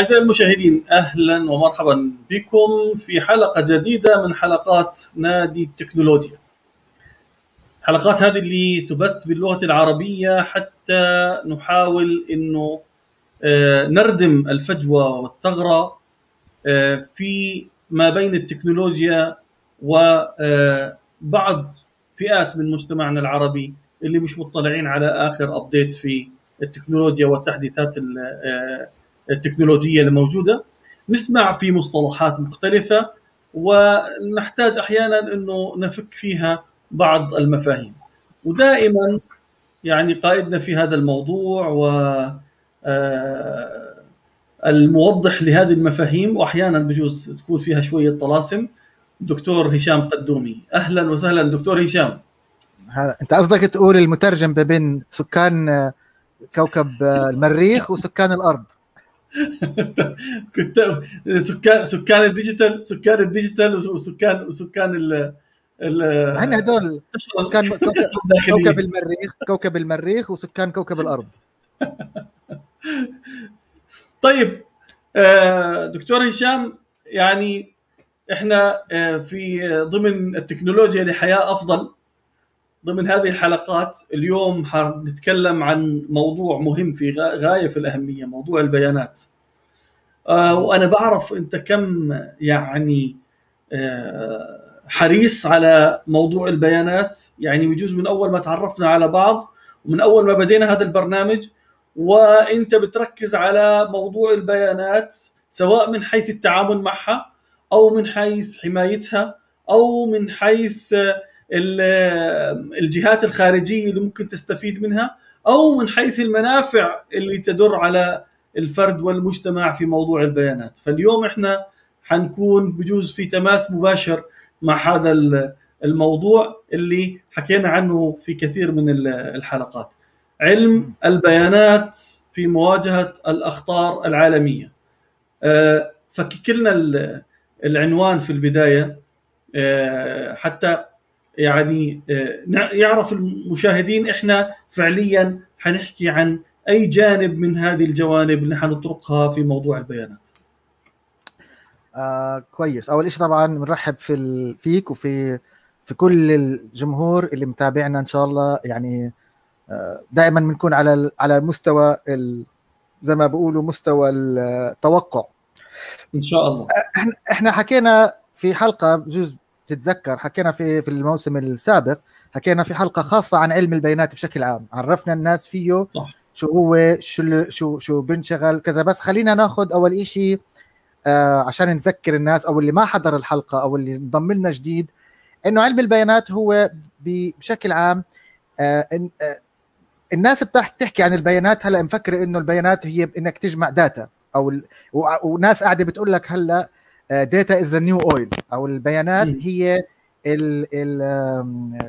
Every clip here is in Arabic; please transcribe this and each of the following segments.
أعزائي المشاهدين أهلا ومرحبا بكم في حلقة جديدة من حلقات نادي التكنولوجيا حلقات هذه اللي تبث باللغة العربية حتى نحاول أنه آه، نردم الفجوة والثغرة آه، في ما بين التكنولوجيا وبعض آه، فئات من مجتمعنا العربي اللي مش مطلعين على آخر أبديت في التكنولوجيا والتحديثات التكنولوجيه الموجوده نسمع في مصطلحات مختلفه ونحتاج احيانا انه نفك فيها بعض المفاهيم ودائما يعني قائدنا في هذا الموضوع و آه، الموضح لهذه المفاهيم واحيانا بجوز تكون فيها شويه طلاسم دكتور هشام قدومي اهلا وسهلا دكتور هشام هلا انت قصدك تقول المترجم بين سكان كوكب المريخ وسكان الارض كنت سكان سكان الديجيتال سكان الديجيتال وسكان وسكان ال احنا هدول سكان كوكب المريخ كوكب المريخ وسكان كوكب الارض طيب آه، دكتور هشام يعني احنا آه، في ضمن التكنولوجيا لحياه افضل ضمن هذه الحلقات اليوم حنتكلم عن موضوع مهم في غايه في الاهميه موضوع البيانات آه، وانا بعرف انت كم يعني آه، حريص على موضوع البيانات يعني بجوز من اول ما تعرفنا على بعض ومن اول ما بدينا هذا البرنامج وانت بتركز على موضوع البيانات سواء من حيث التعامل معها او من حيث حمايتها او من حيث آه، الجهات الخارجيه اللي ممكن تستفيد منها او من حيث المنافع اللي تدر على الفرد والمجتمع في موضوع البيانات فاليوم احنا حنكون بجوز في تماس مباشر مع هذا الموضوع اللي حكينا عنه في كثير من الحلقات علم البيانات في مواجهة الأخطار العالمية آه، فككلنا العنوان في البداية آه، حتى يعني آه، يعرف المشاهدين احنا فعليا حنحكي عن اي جانب من هذه الجوانب اللي حنطرقها في موضوع البيانات آه كويس اول شيء طبعا بنرحب في فيك وفي في كل الجمهور اللي متابعنا ان شاء الله يعني آه دائما بنكون على على مستوى ال... زي ما بيقولوا مستوى التوقع ان شاء الله احنا حكينا في حلقه بجوز تتذكر حكينا في في الموسم السابق حكينا في حلقه خاصه عن علم البيانات بشكل عام عرفنا الناس فيه صح. شو هو شو شو شو بنشغل كذا بس خلينا ناخذ اول شيء آه، عشان نذكر الناس او اللي ما حضر الحلقه او اللي انضم لنا جديد انه علم البيانات هو بشكل عام آه، آه، الناس بتحكي عن البيانات هلا مفكره انه البيانات هي انك تجمع داتا او وناس قاعده بتقول لك هلا داتا از ذا نيو اويل او البيانات هي ال ال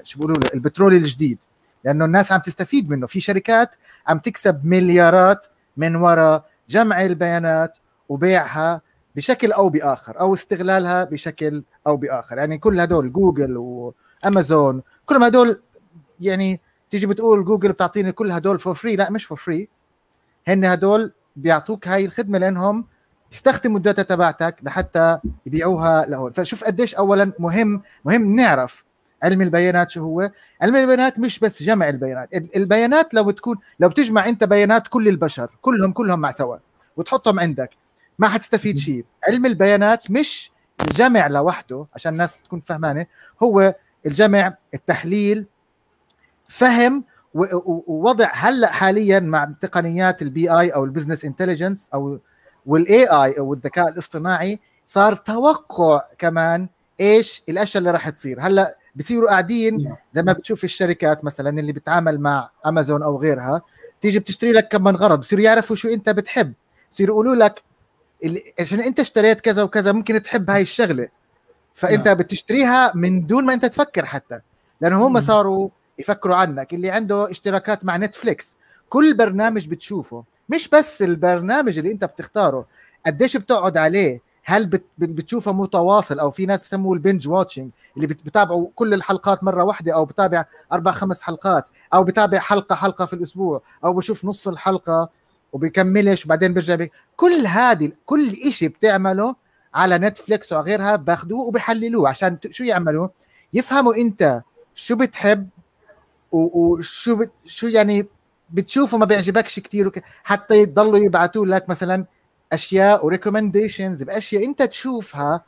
شو بيقولوا البترول الجديد لانه الناس عم تستفيد منه في شركات عم تكسب مليارات من وراء جمع البيانات وبيعها بشكل او باخر او استغلالها بشكل او باخر يعني كل هدول جوجل وامازون كلهم هدول يعني تيجي بتقول جوجل بتعطيني كل هدول فور فري لا مش فور فري هن هدول بيعطوك هاي الخدمه لانهم يستخدموا الداتا تبعتك لحتى يبيعوها لهون فشوف قديش اولا مهم مهم نعرف علم البيانات شو هو علم البيانات مش بس جمع البيانات البيانات لو تكون لو بتجمع انت بيانات كل البشر كلهم كلهم مع سوا وتحطهم عندك ما حتستفيد شيء علم البيانات مش الجمع لوحده عشان الناس تكون فهمانه هو الجمع التحليل فهم ووضع هلا حاليا مع تقنيات البي اي او البزنس انتليجنس او والاي اي او الذكاء الاصطناعي صار توقع كمان ايش الاشياء اللي راح تصير هلا بصيروا قاعدين نعم. زي ما بتشوف الشركات مثلا اللي بتعامل مع امازون او غيرها تيجي بتشتري لك كم من غرض بصيروا يعرفوا شو انت بتحب بصيروا يقولوا لك عشان انت اشتريت كذا وكذا ممكن تحب هاي الشغله فانت نعم. بتشتريها من دون ما انت تفكر حتى لانه هم صاروا يفكروا عنك اللي عنده اشتراكات مع نتفليكس كل برنامج بتشوفه مش بس البرنامج اللي انت بتختاره قديش بتقعد عليه هل بتشوفه متواصل او في ناس بسموه البنج واتشنج اللي بتابعوا كل الحلقات مره واحده او بتابع اربع خمس حلقات او بتابع حلقه حلقه في الاسبوع او بشوف نص الحلقه وبيكملش وبعدين بيرجع بي... كل هذه كل شيء بتعمله على نتفليكس وغيرها باخذوه وبحللوه عشان شو يعملوا يفهموا انت شو بتحب وشو بت... شو يعني بتشوفه ما بيعجبكش كثير وك... حتى يضلوا يبعثوا لك مثلا اشياء وريكومنديشنز باشياء انت تشوفها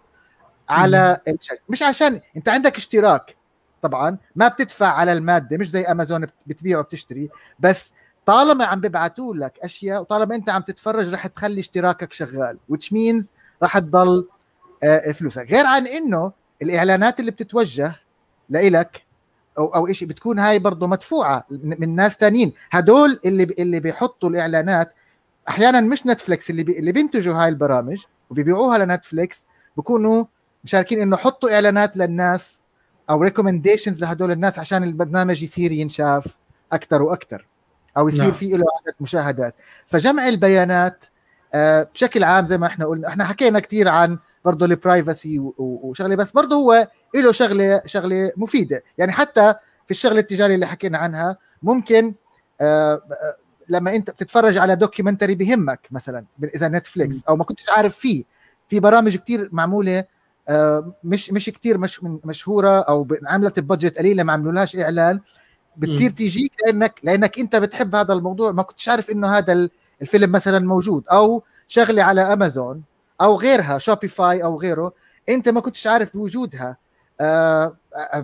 على الشركه مش عشان انت عندك اشتراك طبعا ما بتدفع على الماده مش زي امازون بتبيع وبتشتري بس طالما عم ببعثوا لك اشياء وطالما انت عم تتفرج رح تخلي اشتراكك شغال which means رح تضل آه، فلوسك غير عن انه الاعلانات اللي بتتوجه لإلك او او شيء بتكون هاي برضه مدفوعه من ناس ثانيين هدول اللي اللي بيحطوا الاعلانات احيانا مش نتفليكس اللي بي اللي بينتجوا هاي البرامج وبيبيعوها لنتفليكس بكونوا مشاركين انه حطوا اعلانات للناس او ريكومنديشنز لهدول الناس عشان البرنامج يصير ينشاف اكثر واكثر او يصير نعم. في له عدد مشاهدات فجمع البيانات آه، بشكل عام زي ما احنا قلنا احنا حكينا كثير عن برضه البرايفسي وشغله بس برضه هو له شغله شغله مفيده يعني حتى في الشغله التجاريه اللي حكينا عنها ممكن آه، آه، لما انت بتتفرج على دوكيومنتري بهمك مثلا اذا نتفليكس او ما كنتش عارف فيه في برامج كتير معموله مش مش كثير مش مشهوره او عملت ببادجت قليله ما عملولهاش اعلان بتصير تيجيك لانك لانك انت بتحب هذا الموضوع ما كنتش عارف انه هذا الفيلم مثلا موجود او شغله على امازون او غيرها شوبيفاي او غيره انت ما كنتش عارف بوجودها آه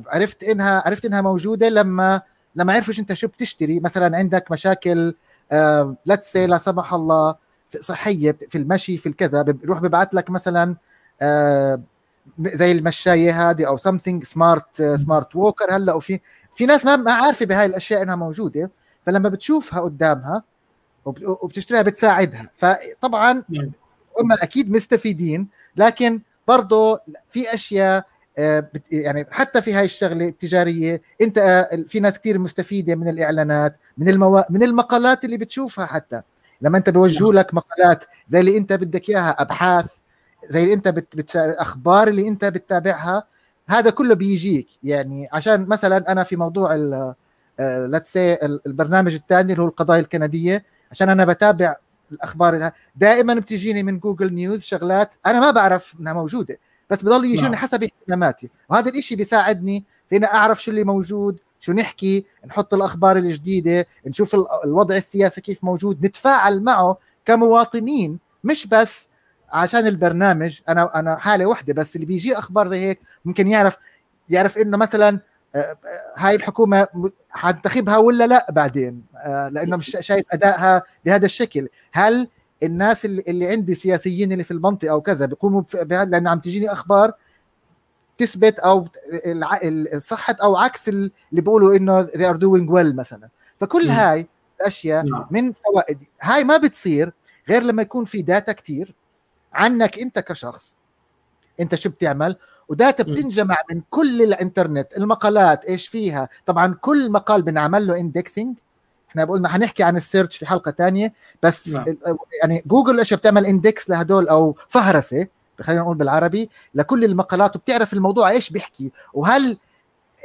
عرفت انها عرفت انها موجوده لما لما عرفش انت شو بتشتري مثلا عندك مشاكل آه لتس لا سمح الله صحيه في المشي في الكذا بيروح ببعث لك مثلا آه زي المشايه هذه او سمثينج سمارت سمارت ووكر هلا وفي في ناس ما عارفه بهاي الاشياء انها موجوده فلما بتشوفها قدامها وبتشتريها بتساعدها فطبعا نعم. هم اكيد مستفيدين لكن برضه في اشياء آه، يعني حتى في هاي الشغله التجاريه انت آه، في ناس كثير مستفيده من الاعلانات من المو... من المقالات اللي بتشوفها حتى لما انت بيوجهوا نعم. لك مقالات زي اللي انت بدك اياها ابحاث زي اللي انت بت... بت... اخبار اللي انت بتتابعها هذا كله بيجيك يعني عشان مثلا انا في موضوع ال... آه، البرنامج الثاني اللي هو القضايا الكنديه عشان انا بتابع الاخبار دائما بتجيني من جوجل نيوز شغلات انا ما بعرف انها موجوده بس بضل يجوني نعم. حسب اهتماماتي وهذا الإشي بيساعدني اني اعرف شو اللي موجود شو نحكي نحط الاخبار الجديده نشوف الوضع السياسي كيف موجود نتفاعل معه كمواطنين مش بس عشان البرنامج انا انا حاله وحده بس اللي بيجي اخبار زي هيك ممكن يعرف يعرف انه مثلا آه، آه، هاي الحكومه حتنتخبها ولا لا بعدين آه، لانه مش شايف ادائها بهذا الشكل هل الناس اللي, اللي عندي سياسيين اللي في المنطقه وكذا بيقوموا بهذا لان عم تجيني اخبار تثبت او صحه او عكس اللي بيقولوا انه they are doing well مثلا فكل هاي الاشياء نعم. من فوائد هاي ما بتصير غير لما يكون في داتا كتير عنك انت كشخص انت شو بتعمل وداتا بتنجمع من كل الانترنت المقالات ايش فيها طبعا كل مقال بنعمل له اندكسنج احنا قلنا هنحكي عن السيرش في حلقه تانية بس نعم. يعني جوجل ايش بتعمل اندكس لهدول او فهرسه خلينا نقول بالعربي لكل المقالات وبتعرف الموضوع ايش بيحكي وهل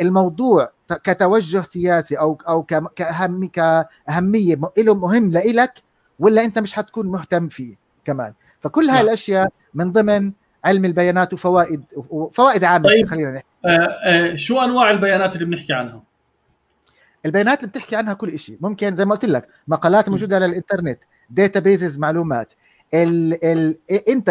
الموضوع كتوجه سياسي او او كأهم كاهميه له مهم لإلك ولا انت مش حتكون مهتم فيه كمان فكل نعم. هاي الاشياء من ضمن علم البيانات وفوائد وفوائد عامه طيب. خلينا نحكي آه آه شو انواع البيانات اللي بنحكي عنها؟ البيانات اللي بتحكي عنها كل شيء ممكن زي ما قلت لك مقالات موجوده على الانترنت داتا بيزز معلومات ال ال إيه، انت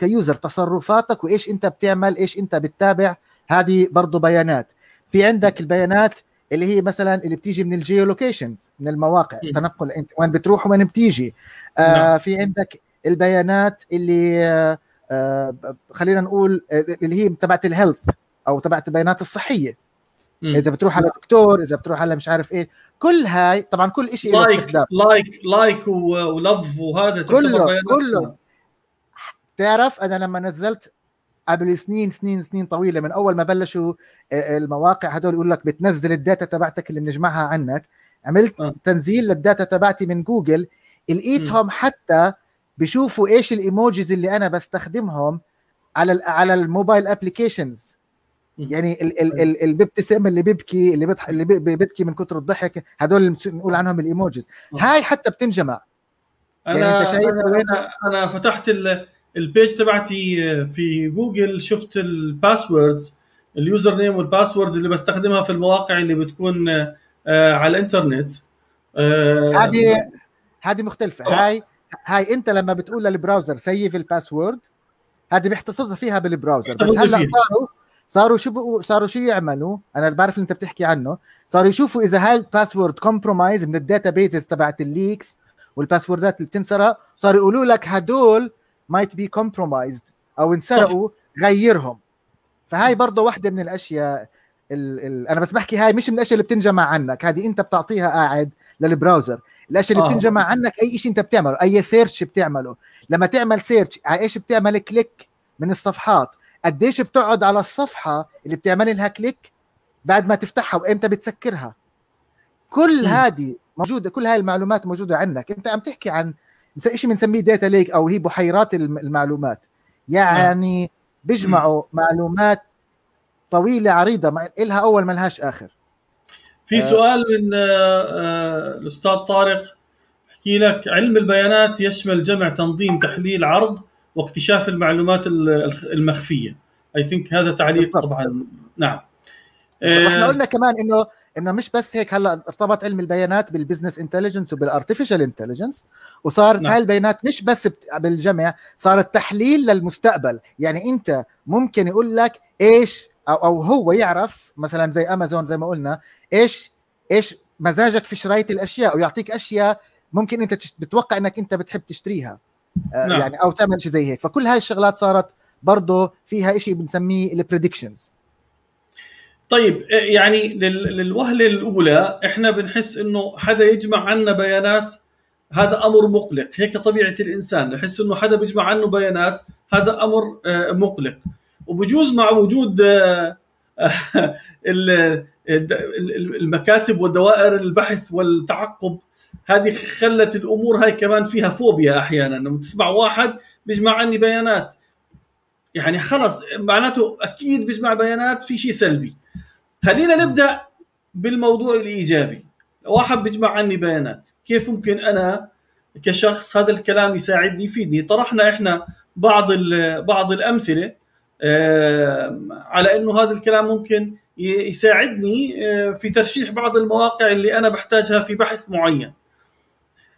كيوزر تصرفاتك وايش انت بتعمل ايش انت بتتابع هذه برضه بيانات في عندك البيانات اللي هي مثلا اللي بتيجي من الجيولوكيشنز من المواقع تنقل انت وين بتروح وين بتيجي آه نعم. في عندك البيانات اللي آه آه، خلينا نقول آه، اللي هي تبعت الهيلث او تبعت البيانات الصحيه م. اذا بتروح على دكتور اذا بتروح على مش عارف ايه كل هاي طبعا كل شيء له لايك لايك ولف وهذا كله كله بتعرف انا لما نزلت قبل سنين سنين سنين طويله من اول ما بلشوا آه، المواقع هدول يقول لك بتنزل الداتا تبعتك اللي بنجمعها عنك عملت أه. تنزيل للداتا تبعتي من جوجل لقيتهم حتى بيشوفوا ايش الايموجيز اللي انا بستخدمهم على على الموبايل ابلكيشنز يعني طيب. اللي بيبتسم اللي بيبكي اللي بيضح اللي بيبكي من كثر الضحك هدول اللي بنقول عنهم الايموجيز هاي حتى بتنجمع يعني انا يعني انت شايف انا انا فتحت البيج تبعتي في جوجل شفت الباسوردز اليوزر نيم والباسوردز اللي بستخدمها في المواقع اللي بتكون آه، على الانترنت آه، هذه هذه مختلفه هاي هاي انت لما بتقول للبراوزر سيف الباسورد هذه بيحتفظها فيها بالبراوزر بس هلا صاروا صاروا شو صاروا شو يعملوا انا بعرف انت بتحكي عنه صاروا يشوفوا اذا هاي الباسورد كومبرومايز من الداتا بيزز تبعت الليكس والباسوردات اللي بتنسرق صاروا يقولوا لك هدول مايت بي كومبرومايزد او انسرقوا غيرهم فهاي برضه واحده من الاشياء ال ال انا بس بحكي هاي مش من الاشياء اللي بتنجمع عنك هذه انت بتعطيها قاعد للبراوزر الاشياء اللي آه. بتنجمع عنك اي شيء انت بتعمله اي سيرش بتعمله لما تعمل سيرش على ايش بتعمل كليك من الصفحات قديش بتقعد على الصفحه اللي بتعمل لها كليك بعد ما تفتحها وامتى بتسكرها كل هذه موجوده كل هاي المعلومات موجوده عندك انت عم تحكي عن شيء بنسميه داتا ليك او هي بحيرات المعلومات يعني نعم. بيجمعوا معلومات طويله عريضه ما الها اول ما لهاش اخر في آه. سؤال من آه، آه، الاستاذ طارق بحكي لك علم البيانات يشمل جمع تنظيم تحليل عرض واكتشاف المعلومات المخفيه اي ثينك هذا تعليق طبعا نعم احنا قلنا كمان انه انه مش بس هيك هلا ارتبط علم البيانات بالبزنس انتليجنس وبالارتفيشال انتليجنس وصارت نعم. هاي البيانات مش بس بالجمع صارت تحليل للمستقبل يعني انت ممكن يقول لك ايش او او هو يعرف مثلا زي امازون زي ما قلنا ايش ايش مزاجك في شرايه الاشياء ويعطيك اشياء ممكن انت بتتوقع انك انت بتحب تشتريها آه، نعم. يعني او تعمل شيء زي هيك فكل هاي الشغلات صارت برضه فيها شيء بنسميه البريدكشنز طيب آه، يعني للوهله الاولى احنا بنحس انه حدا يجمع عنا بيانات هذا امر مقلق هيك طبيعه الانسان نحس انه حدا بيجمع عنه بيانات هذا امر آه، مقلق وبجوز مع وجود آه، آه، المكاتب ودوائر البحث والتعقب هذه خلت الامور هاي كمان فيها فوبيا احيانا لما تسمع واحد بيجمع عني بيانات يعني خلص معناته اكيد بيجمع بيانات في شيء سلبي خلينا نبدا بالموضوع الايجابي واحد بيجمع عني بيانات كيف ممكن انا كشخص هذا الكلام يساعدني يفيدني طرحنا احنا بعض بعض الامثله على انه هذا الكلام ممكن يساعدني آه، في ترشيح بعض المواقع اللي انا بحتاجها في بحث معين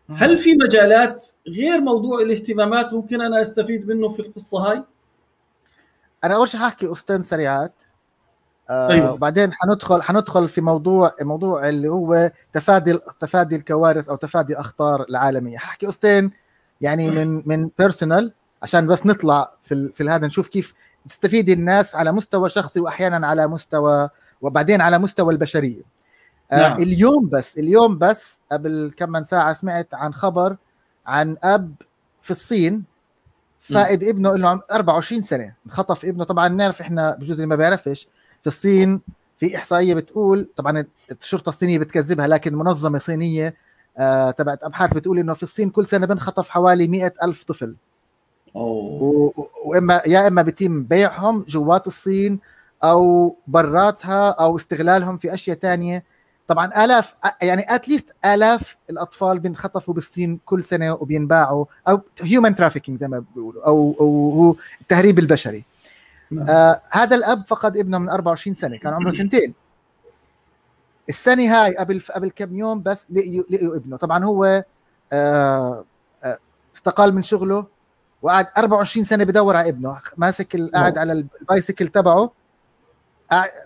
نعم. هل في مجالات غير موضوع الاهتمامات ممكن انا استفيد منه في القصه هاي انا اول شيء حاحكي قصتين سريعات آه أيوة. وبعدين حندخل حندخل في موضوع موضوع اللي هو تفادي تفادي الكوارث او تفادي اخطار العالميه حاحكي قصتين يعني من من بيرسونال عشان بس نطلع في في هذا نشوف كيف تستفيد الناس على مستوى شخصي واحيانا على مستوى وبعدين على مستوى البشريه آه، نعم. اليوم بس اليوم بس قبل كم من ساعه سمعت عن خبر عن اب في الصين فائد م. ابنه انه 24 سنه انخطف ابنه طبعا نعرف احنا بجوز اللي ما بيعرفش في الصين في احصائيه بتقول طبعا الشرطه الصينيه بتكذبها لكن منظمه صينيه آه، تبعت ابحاث بتقول انه في الصين كل سنه بنخطف حوالي مئة الف طفل واما يا اما بيتم بيعهم جوات الصين او براتها او استغلالهم في اشياء تانية طبعا الاف يعني اتليست الاف الاطفال بينخطفوا بالصين كل سنه وبينباعوا او هيومن ترافيكينج زي ما بيقولوا او او التهريب البشري نعم. آه هذا الاب فقد ابنه من 24 سنه كان عمره سنتين السنه هاي قبل قبل كم يوم بس لقيوا لقيوا ابنه طبعا هو آه, آه، استقال من شغله وقعد 24 سنه بدور على ابنه ماسك قاعد نعم. على البايسكل تبعه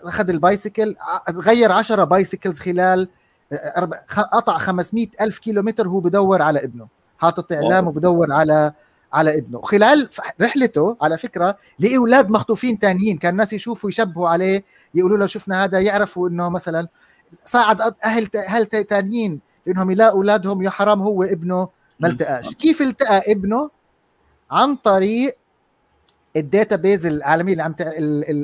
اخذ البايسكل غير 10 بايسكلز خلال آه، قطع 500 الف متر هو بدور على ابنه حاطط اعلام وبدور على على ابنه خلال رحلته على فكره لقي اولاد مخطوفين تانيين كان الناس يشوفوا يشبهوا عليه يقولوا له شفنا هذا يعرفوا انه مثلا ساعد اهل اهل تانيين في انهم يلاقوا اولادهم يا حرام هو ابنه ما نعم. التقاش كيف التقى ابنه عن طريق الداتا بيز العالميه اللي عم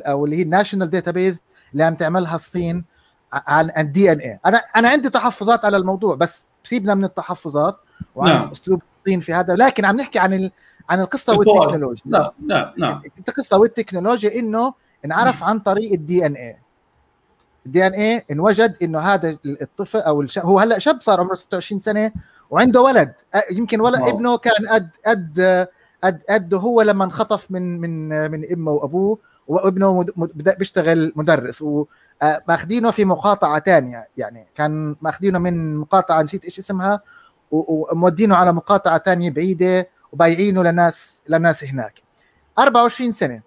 او اللي هي الناشونال داتا بيز اللي عم تعملها الصين عن الدي ان اي انا انا عندي تحفظات على الموضوع بس سيبنا من التحفظات وعن نعم. اسلوب الصين في هذا لكن عم نحكي عن عن القصه والتكنولوجيا نعم نعم نعم يعني القصه والتكنولوجيا انه انعرف عن طريق الدي ان اي الدي ان اي انوجد انه هذا الطفل او الش... هو هلا شاب صار عمره 26 سنه وعنده ولد يمكن ولد ابنه كان قد قد قد قد هو لما انخطف من من من امه وابوه وابنه بيشتغل مدرس وماخذينه آه، في مقاطعه تانية يعني كان ماخذينه من مقاطعه نسيت ايش اسمها ومودينه على مقاطعه تانية بعيده وبايعينه لناس لناس هناك 24 سنه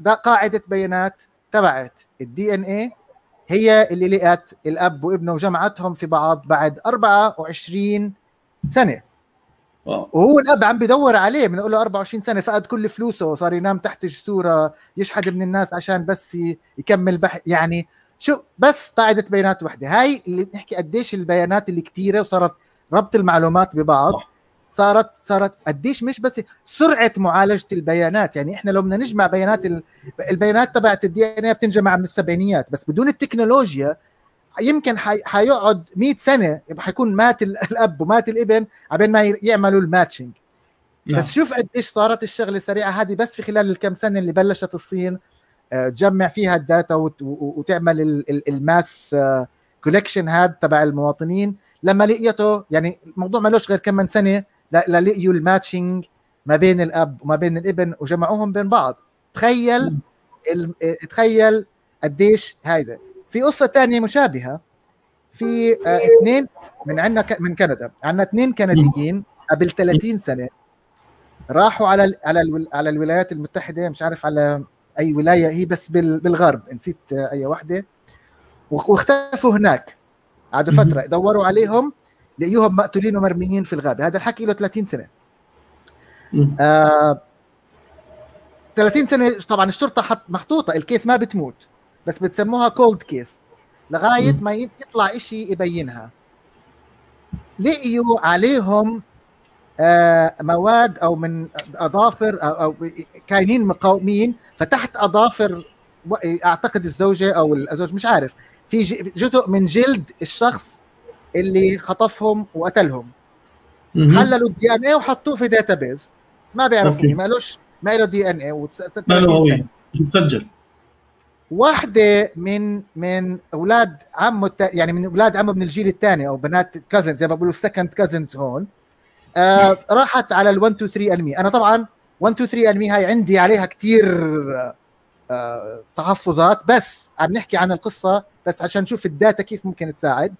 ده قاعده بيانات تبعت الدي ان اي هي اللي لقت الاب وابنه وجمعتهم في بعض بعد 24 سنه آه. وهو الاب عم بدور عليه بنقول له 24 سنه فقد كل فلوسه وصار ينام تحت جسوره يشحد من الناس عشان بس يكمل بح يعني شو بس قاعده بيانات وحده هاي اللي بنحكي قديش البيانات اللي كثيره وصارت ربط المعلومات ببعض صارت صارت قديش مش بس سرعه معالجه البيانات يعني احنا لو بدنا نجمع بيانات البيانات تبعت الدي ان اي بتنجمع من السبعينيات بس بدون التكنولوجيا يمكن حيقعد 100 سنه يبقى حيكون مات الاب ومات الابن عبين ما يعملوا الماتشنج نعم. بس شوف قد ايش صارت الشغله السريعه هذه بس في خلال الكم سنه اللي بلشت الصين آه، تجمع فيها الداتا وتعمل الماس كولكشن آه، هاد تبع المواطنين لما لقيته يعني الموضوع ملوش غير كم من سنه لقيوا الماتشنج ما بين الاب وما بين الابن وجمعوهم بين بعض تخيل نعم. تخيل قديش هيدا في قصه ثانيه مشابهه في آه، إيه. اثنين من عندنا من كندا عندنا اثنين كنديين قبل 30 سنه راحوا على على على الولايات المتحده مش عارف على اي ولايه هي بس بالغرب نسيت آه، اي وحده واختفوا هناك قعدوا فتره دوروا عليهم لقيوهم مقتولين ومرميين في الغابه هذا الحكي له 30 سنه آه 30 سنه طبعا الشرطه محطوطه الكيس ما بتموت بس بتسموها كولد كيس لغايه ما يطلع شيء يبينها لقيوا عليهم آه، مواد او من اظافر او, كاينين مقاومين فتحت اظافر اعتقد الزوجه او الزوج مش عارف في جزء من جلد الشخص اللي خطفهم وقتلهم حللوا الدي ان اي وحطوه في داتابيز ما بيعرف ما لوش ما له دي ان اي ما له هويه مسجل واحدة من من أولاد عمه يعني من أولاد عمه من الجيل الثاني أو بنات كازنز زي ما بقولوا سكند كازنز هون آه راحت على ال 1 2 3 انمي انا طبعا 1 2 3 انمي هاي عندي عليها كثير آه تحفظات بس عم نحكي عن القصه بس عشان نشوف الداتا كيف ممكن تساعد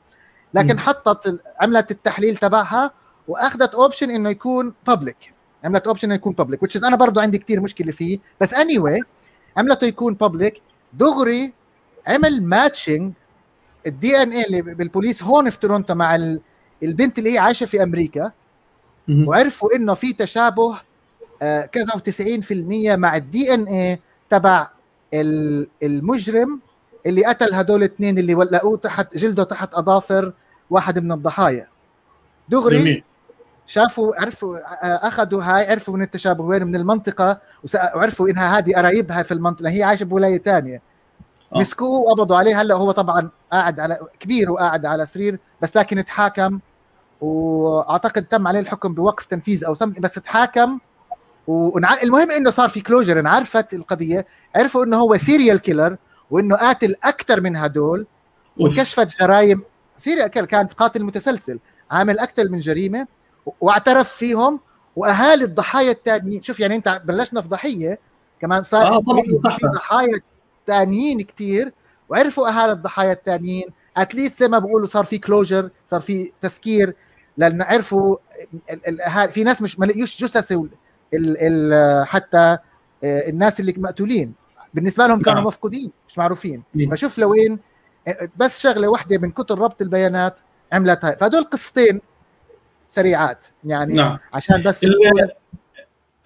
لكن م. حطت عملت التحليل تبعها واخذت اوبشن انه يكون بابليك عملت اوبشن انه يكون بابليك انا برضه عندي كثير مشكله فيه بس اني anyway عملته يكون بابليك دغري عمل ماتشنج الدي ان اي اللي بالبوليس هون في تورونتو مع البنت اللي هي عايشه في امريكا وعرفوا انه في تشابه آه، كذا و90% مع الدي ان اي تبع المجرم اللي قتل هدول الاثنين اللي ولقوه تحت جلده تحت اظافر واحد من الضحايا دغري جميل. شافوا عرفوا آه، آه، اخذوا هاي عرفوا من التشابه وين من المنطقه وعرفوا انها هذه قرايبها في المنطقه هي عايشه بولايه ثانيه آه. مسكوه وقبضوا عليه هلا هو طبعا قاعد على كبير وقاعد على سرير بس لكن تحاكم واعتقد تم عليه الحكم بوقف تنفيذ او سمت بس تحاكم ونع... المهم انه صار في كلوجر انعرفت القضيه عرفوا انه هو سيريال كيلر وانه قاتل اكثر من هدول وانكشفت جرائم سيريال كيلر كان قاتل متسلسل عامل اكثر من جريمه واعترف فيهم واهالي الضحايا التانيين شوف يعني انت بلشنا في ضحيه كمان صار آه طبعا صح في ضحايا تانيين كثير وعرفوا اهالي الضحايا التانيين اتليست زي ما بقولوا صار في كلوجر صار في تسكير لان عرفوا الاهالي في ناس مش ما لقيوش جثث حتى آه، الناس اللي مقتولين بالنسبه لهم كانوا نعم. مفقودين مش معروفين نعم. فشوف لوين آه، بس شغله واحده من كتر ربط البيانات عملت فهدول قصتين سريعات يعني نعم. عشان بس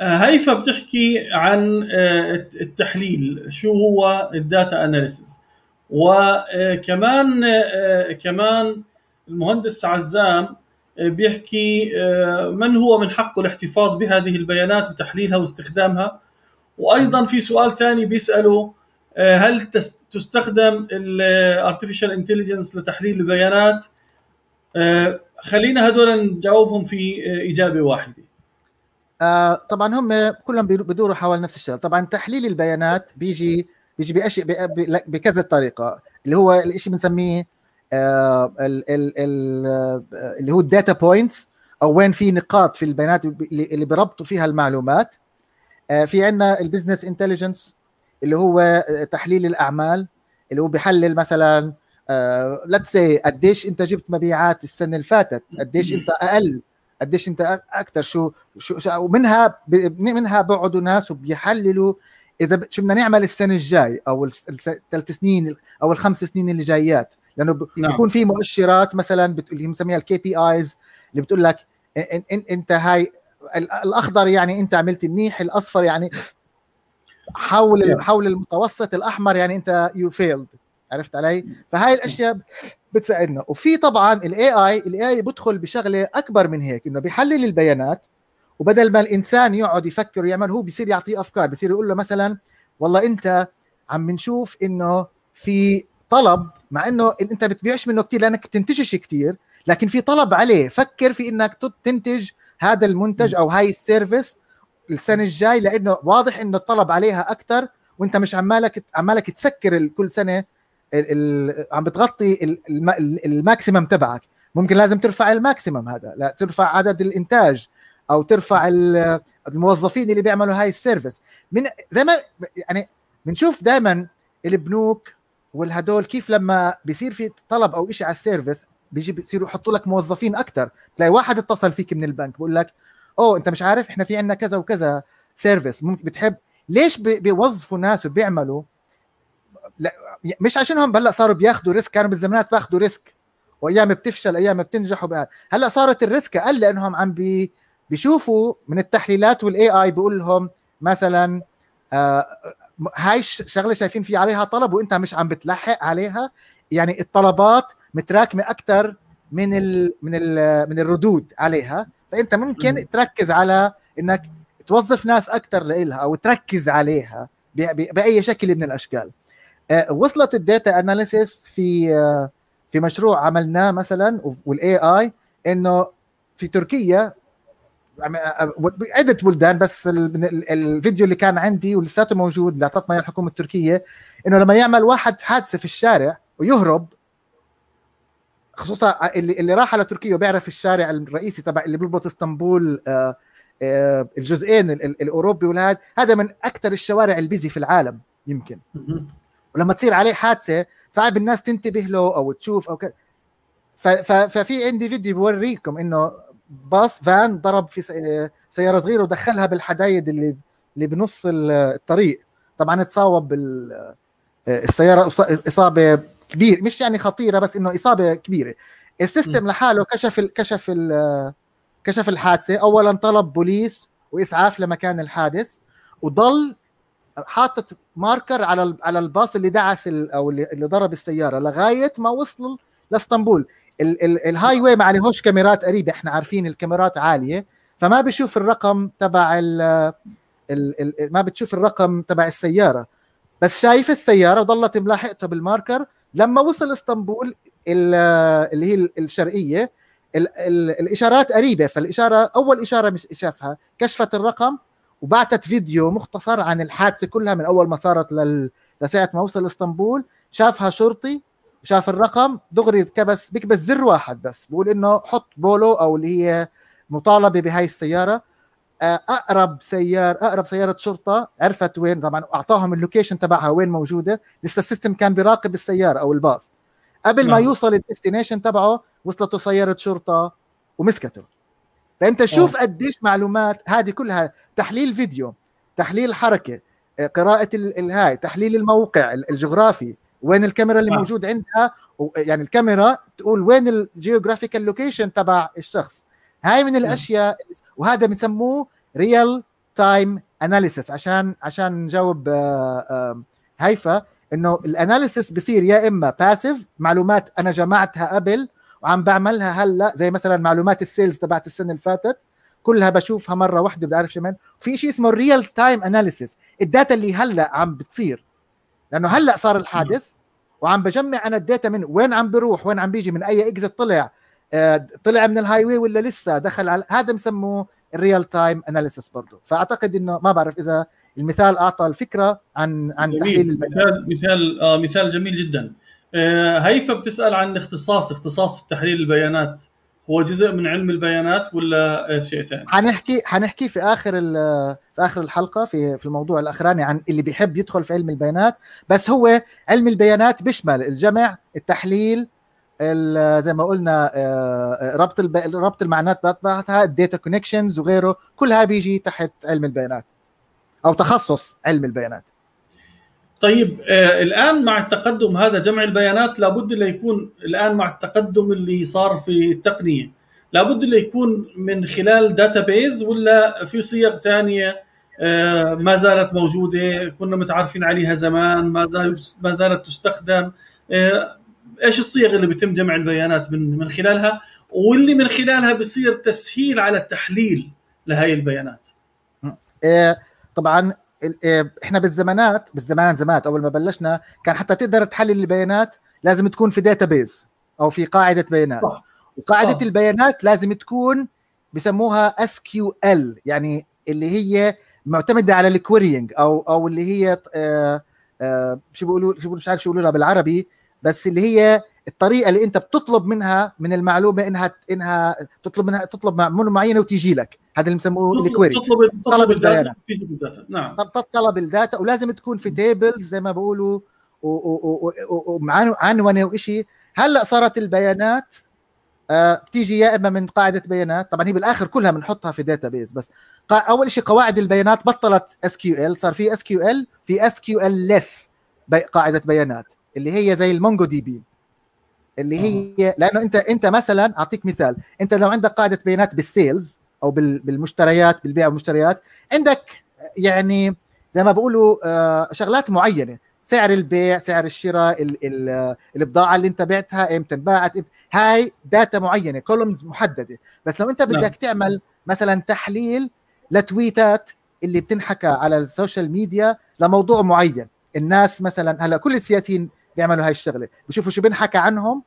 آه، هيفا بتحكي عن آه، التحليل شو هو الداتا اناليسز وكمان آه، كمان المهندس عزام بيحكي من هو من حقه الاحتفاظ بهذه البيانات وتحليلها واستخدامها وايضا في سؤال ثاني بيساله هل تستخدم الارتفيشال انتليجنس لتحليل البيانات خلينا هذول نجاوبهم في اجابه واحده آه طبعا هم كلهم بدوروا حول نفس الشيء طبعا تحليل البيانات بيجي بيجي بأشي بكذا طريقه اللي هو الشيء بنسميه آه، ال ال ال آه، اللي هو الداتا بوينتس او وين في نقاط في البيانات اللي بربطوا فيها المعلومات آه، في عندنا البزنس انتليجنس اللي هو تحليل الاعمال اللي هو بيحلل مثلا ليتس آه، سي قديش انت جبت مبيعات السنه اللي فاتت قديش انت اقل قديش انت اكثر شو شو ومنها منها بيقعدوا ناس وبيحللوا اذا شو بدنا نعمل السنه الجاي او الثلاث سنين او الخمس سنين اللي جايات لانه نعم. بيكون في مؤشرات مثلا بتقول اللي بنسميها الكي بي ايز اللي بتقول لك إن إن انت هاي الاخضر يعني انت عملت منيح الاصفر يعني حول حول المتوسط الاحمر يعني انت يو فيلد عرفت علي فهاي الاشياء بتساعدنا وفي طبعا الاي اي الاي اي بدخل بشغله اكبر من هيك انه بيحلل البيانات وبدل ما الانسان يقعد يفكر ويعمل هو بيصير يعطيه افكار بيصير يقول له مثلا والله انت عم بنشوف انه في طلب مع انه انت بتبيعش منه كثير لانك بتنتجش كثير لكن في طلب عليه فكر في انك تنتج هذا المنتج او هاي السيرفيس السنه الجاي لانه واضح انه الطلب عليها اكثر وانت مش عمالك عمالك تسكر كل سنه ال عم بتغطي الماكسيمم تبعك ممكن لازم ترفع الماكسيمم هذا لا ترفع عدد الانتاج او ترفع الموظفين اللي بيعملوا هاي السيرفيس من زي ما يعني بنشوف دائما البنوك والهدول كيف لما بيصير في طلب او شيء على السيرفيس بيجي بيصيروا يحطوا لك موظفين اكثر تلاقي واحد اتصل فيك من البنك بقول لك اوه انت مش عارف احنا في عندنا كذا وكذا سيرفيس ممكن بتحب ليش بيوظفوا ناس وبيعملوا لا مش عشانهم هلا صاروا بياخذوا ريسك كانوا بالزمانات باخذوا ريسك وايام بتفشل ايام بتنجح وبقال. هلا صارت الريسك اقل لانهم عم بي بيشوفوا من التحليلات والاي اي بيقول لهم مثلا آه هاي الشغله شايفين في عليها طلب وانت مش عم بتلحق عليها يعني الطلبات متراكمه اكثر من الـ من الـ من الردود عليها فانت ممكن تركز على انك توظف ناس اكثر لها او تركز عليها باي شكل من الاشكال آه، وصلت الداتا اناليسيس في آه، في مشروع عملناه مثلا والاي اي انه في تركيا عدة آه، بلدان بس الفيديو اللي كان عندي ولساته موجود اللي اعطتنا الحكومه التركيه انه لما يعمل واحد حادثه في الشارع ويهرب خصوصا اللي اللي راح على تركيا وبيعرف الشارع الرئيسي تبع اللي بيربط اسطنبول الجزئين الاوروبي والهاد هذا من اكثر الشوارع البيزي في العالم يمكن ولما تصير عليه حادثه صعب الناس تنتبه له او تشوف او كذا ففي عندي فيديو بوريكم انه باص فان ضرب في سياره صغيره ودخلها بالحدايد اللي اللي بنص الطريق طبعا اتصاوب بال السياره اصابه كبيره مش يعني خطيره بس انه اصابه كبيره السيستم لحاله كشف الـ كشف الـ كشف الحادثه اولا طلب بوليس واسعاف لمكان الحادث وضل حاطط ماركر على على الباص اللي دعس او اللي ضرب السياره لغايه ما وصل لاسطنبول الهاي واي ما عليهوش كاميرات قريبه احنا عارفين الكاميرات عاليه فما بشوف الرقم تبع ال ال ال ما بتشوف الرقم تبع السياره بس شايف السياره وضلت ملاحقته بالماركر لما وصل اسطنبول اللي هي الشرقيه الاشارات قريبه فالاشاره اول اشاره مش شافها كشفت الرقم وبعتت فيديو مختصر عن الحادثه كلها من اول ما صارت لل... لساعه ما وصل اسطنبول شافها شرطي وشاف الرقم دغري كبس بيكبس زر واحد بس بقول انه حط بولو او اللي هي مطالبه بهاي السياره آه، اقرب سيار اقرب سياره شرطه عرفت وين طبعا اعطاهم اللوكيشن تبعها وين موجوده لسه السيستم كان بيراقب السياره او الباص قبل ما نعم. يوصل الديستنيشن تبعه وصلته سياره شرطه ومسكته فانت آه. شوف قديش معلومات هذه كلها تحليل فيديو تحليل حركه آه، قراءه الهاي تحليل الموقع الجغرافي وين الكاميرا اللي آه. موجود عندها يعني الكاميرا تقول وين الجيوغرافيكال لوكيشن تبع الشخص هاي من الاشياء وهذا بنسموه ريال تايم اناليسيس عشان عشان نجاوب هيفا انه الاناليسيس بصير يا اما باسيف معلومات انا جمعتها قبل وعم بعملها هلا زي مثلا معلومات السيلز تبعت السنه اللي فاتت كلها بشوفها مره واحده بدي اعرف شو في شيء اسمه الريال تايم اناليسيس الداتا اللي هلا عم بتصير لانه هلا صار الحادث وعم بجمع انا الداتا من وين عم بروح وين عم بيجي من اي اكزت طلع آه، طلع من الهاي واي ولا لسه دخل على هذا بسموه الريال تايم اناليسيس برضه فاعتقد انه ما بعرف اذا المثال اعطى الفكره عن عن جميل. تحليل البيانات مثال مثال آه مثال جميل جدا آه، هيفا بتسال عن اختصاص اختصاص تحليل البيانات هو جزء من علم البيانات ولا آه، شيء ثاني؟ حنحكي حنحكي في اخر في اخر الحلقه في في الموضوع الاخراني عن اللي بيحب يدخل في علم البيانات بس هو علم البيانات بيشمل الجمع التحليل زي ما قلنا آه، ربط ربط المعلومات بعضها الداتا كونكشنز وغيره كلها بيجي تحت علم البيانات او تخصص علم البيانات طيب آه، الان مع التقدم هذا جمع البيانات لابد اللي يكون الان مع التقدم اللي صار في التقنيه لابد اللي يكون من خلال داتابيز ولا في صيغ ثانيه آه، ما زالت موجوده كنا متعارفين عليها زمان ما زالت ما زالت تستخدم آه، ايش الصيغ اللي بيتم جمع البيانات من من خلالها واللي من خلالها بيصير تسهيل على التحليل لهي البيانات طبعا آه، احنا بالزمانات بالزمان زمانات اول ما بلشنا كان حتى تقدر تحلل البيانات لازم تكون في داتا بيز او في قاعده بيانات صح. وقاعده البيانات لازم تكون بسموها اس كيو ال يعني اللي هي معتمده على الكويرينج او او اللي هي آه، آه، شو بيقولوا شو مش عارف شو بيقولوا بالعربي بس اللي هي الطريقه اللي انت بتطلب منها من المعلومه انها انها تطلب منها تطلب معلومه معينه وتيجي لك هذا اللي بسموه الكويري تطلب طلب الداتا تيجي نعم طلب الداتا ولازم تكون في تيبلز زي ما بقولوا وعنونه وشيء هلا صارت البيانات آه، بتيجي يا اما من قاعده بيانات طبعا هي بالاخر كلها بنحطها في داتا بيز بس اول شيء قواعد البيانات بطلت اس كيو ال صار في اس كيو ال في اس كيو ال ليس قاعده بيانات اللي هي زي المونجو دي بي اللي هي لانه انت انت مثلا اعطيك مثال انت لو عندك قاعده بيانات بالسيلز او بالمشتريات بالبيع والمشتريات عندك يعني زي ما بقولوا آه، شغلات معينه سعر البيع سعر الشراء البضاعه اللي انت بعتها امتى انباعت هاي داتا معينه كولومز محدده بس لو انت نعم. بدك تعمل مثلا تحليل لتويتات اللي بتنحكى على السوشيال ميديا لموضوع معين الناس مثلا هلا كل السياسيين بيعملوا هاي الشغله بشوفوا شو بنحكى عنهم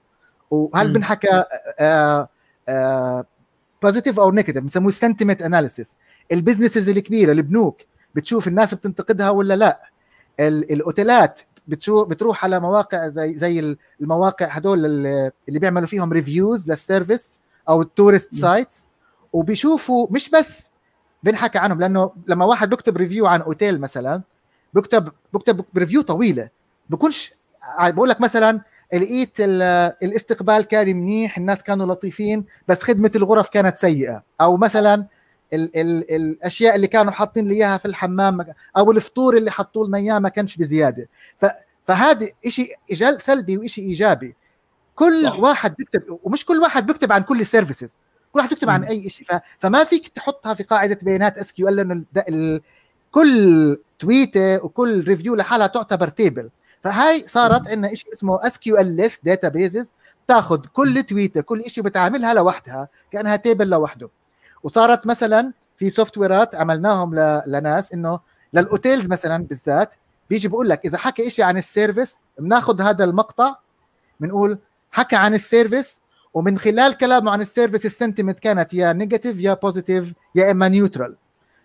وهل بنحكى بوزيتيف او نيجاتيف بنسموه سنتمنت اناليسيس البزنسز الكبيره البنوك بتشوف الناس بتنتقدها ولا لا الاوتيلات بتروح على مواقع زي زي المواقع هدول اللي بيعملوا فيهم ريفيوز للسيرفيس او التورست سايتس وبيشوفوا مش بس بنحكى عنهم لانه لما واحد بيكتب ريفيو عن اوتيل مثلا بكتب بكتب ريفيو طويله بكونش بقول لك مثلا لقيت الاستقبال كان منيح الناس كانوا لطيفين بس خدمه الغرف كانت سيئه او مثلا الـ الـ الاشياء اللي كانوا حاطين لي اياها في الحمام او الفطور اللي حطوا لنا اياه ما كانش بزياده فهذا شيء سلبي وشيء ايجابي كل صح. واحد بيكتب ومش كل واحد بيكتب عن كل السيرفيسز كل واحد بيكتب عن اي شيء فما فيك تحطها في قاعده بيانات اس كيو ال كل تويته وكل ريفيو لحالها تعتبر تيبل فهاي صارت عندنا شيء اسمه اس كيو ال ليست داتا بيزز بتاخذ كل تويته كل شيء بتعاملها لوحدها كانها تيبل لوحده وصارت مثلا في سوفت ويرات عملناهم ل... لناس انه للاوتيلز مثلا بالذات بيجي بقول لك اذا حكى شيء عن السيرفيس بناخذ هذا المقطع بنقول حكى عن السيرفيس ومن خلال كلامه عن السيرفيس السنتمنت كانت يا نيجاتيف يا بوزيتيف يا اما نيوترال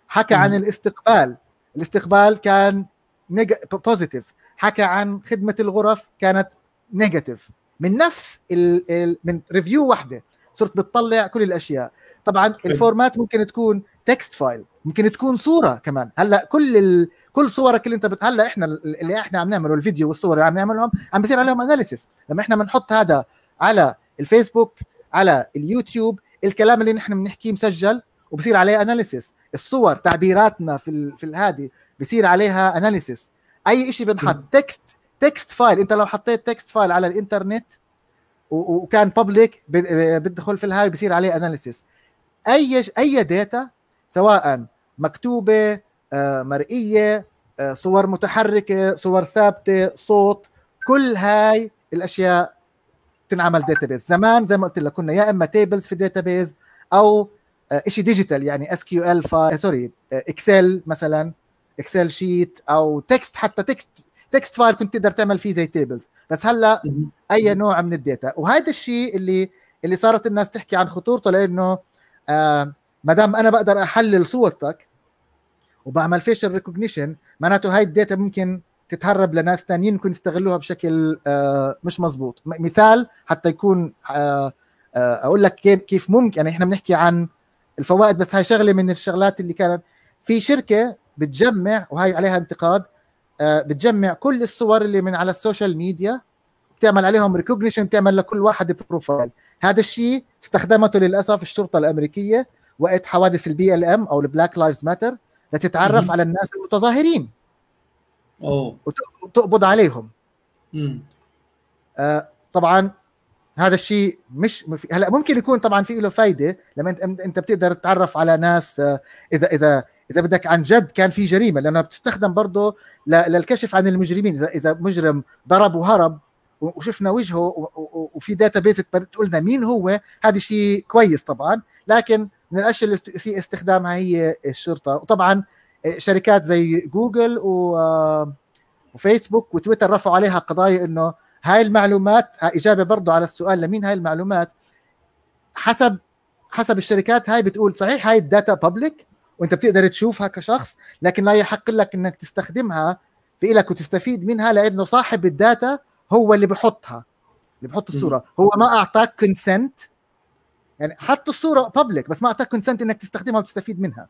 حكى عن الاستقبال الاستقبال كان نيج... بوزيتيف حكى عن خدمه الغرف كانت نيجاتيف من نفس ال الـ من ريفيو واحده صرت بتطلع كل الاشياء طبعا الفورمات ممكن تكون تكست فايل ممكن تكون صوره كمان هلا كل ال... كل صورك اللي انت بت... هلا احنا اللي احنا عم نعمله الفيديو والصور اللي عم نعملهم عم بصير عليهم اناليسيس لما احنا بنحط هذا على الفيسبوك على اليوتيوب الكلام اللي نحن بنحكيه مسجل وبصير عليه اناليسيس الصور تعبيراتنا في ال... في الهادي بصير عليها اناليسيس اي شيء بنحط تكست تكست فايل انت لو حطيت تكست فايل على الانترنت وكان بابليك بتدخل في الهاي بصير عليه اناليسيس اي اي داتا سواء مكتوبه آه، مرئيه آه، صور متحركه صور ثابته صوت كل هاي الاشياء تنعمل داتابيز زمان زي ما قلت لك كنا يا اما تيبلز في داتابيز او آه، شيء ديجيتال يعني اس كيو ال سوري اكسل مثلا اكسل شيت او تكست حتى تكست تكست فايل كنت تقدر تعمل فيه زي تيبلز بس هلا اي نوع من الداتا وهذا الشيء اللي اللي صارت الناس تحكي عن خطورته لانه آه ما دام انا بقدر احلل صورتك وبعمل فيشل ريكوجنيشن معناته هاي الداتا ممكن تتهرب لناس ثانيين ممكن يستغلوها بشكل آه مش مزبوط مثال حتى يكون آه آه اقول لك كيف كيف ممكن يعني احنا بنحكي عن الفوائد بس هاي شغله من الشغلات اللي كانت في شركه بتجمع وهي عليها انتقاد آه، بتجمع كل الصور اللي من على السوشيال ميديا بتعمل عليهم ريكوجنيشن بتعمل لكل واحد بروفايل هذا الشيء استخدمته للاسف الشرطه الامريكيه وقت حوادث البي ال ام او البلاك لايفز ماتر لتتعرف على الناس المتظاهرين اوه وتقبض عليهم آه، طبعا هذا الشيء مش هلا ممكن يكون طبعا في له فائده لما انت انت بتقدر تتعرف على ناس آه، اذا اذا اذا بدك عن جد كان في جريمه لانها بتستخدم برضه للكشف عن المجرمين اذا اذا مجرم ضرب وهرب وشفنا وجهه وفي داتا بيز تقول لنا مين هو هذا شيء كويس طبعا لكن من الاشياء اللي في استخدامها هي الشرطه وطبعا آه، شركات زي جوجل آه، وفيسبوك وتويتر رفعوا عليها قضايا انه هاي المعلومات آه، اجابه برضه على السؤال لمين هاي المعلومات حسب حسب الشركات هاي بتقول صحيح هاي الداتا بابليك وانت بتقدر تشوفها كشخص لكن لا يحق لك انك تستخدمها في إلك وتستفيد منها لانه صاحب الداتا هو اللي بحطها اللي بحط الصوره هو ما اعطاك كونسنت يعني حط الصوره بابليك بس ما اعطاك كونسنت انك تستخدمها وتستفيد منها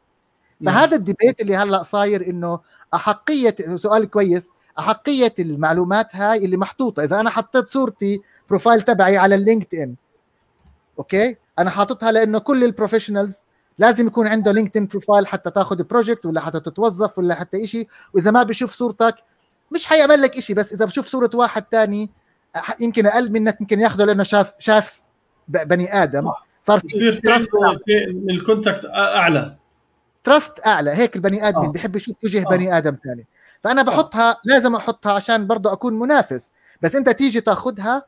نعم. فهذا الديبيت اللي هلا صاير انه احقيه سؤال كويس احقيه المعلومات هاي اللي محطوطه اذا انا حطيت صورتي بروفايل تبعي على اللينكد ان اوكي انا حاططها لانه كل البروفيشنالز لازم يكون عنده لينكدين بروفايل حتى تاخذ بروجكت ولا حتى تتوظف ولا حتى شيء واذا ما بشوف صورتك مش حيعمل لك شيء بس اذا بشوف صوره واحد تاني يمكن اقل منك يمكن ياخذه لانه شاف شاف بني ادم صار في بصير تراست الكونتاكت اعلى تراست اعلى هيك البني ادم آه. بحب يشوف وجه آه. بني ادم ثاني فانا آه. بحطها لازم احطها عشان برضه اكون منافس بس انت تيجي تاخذها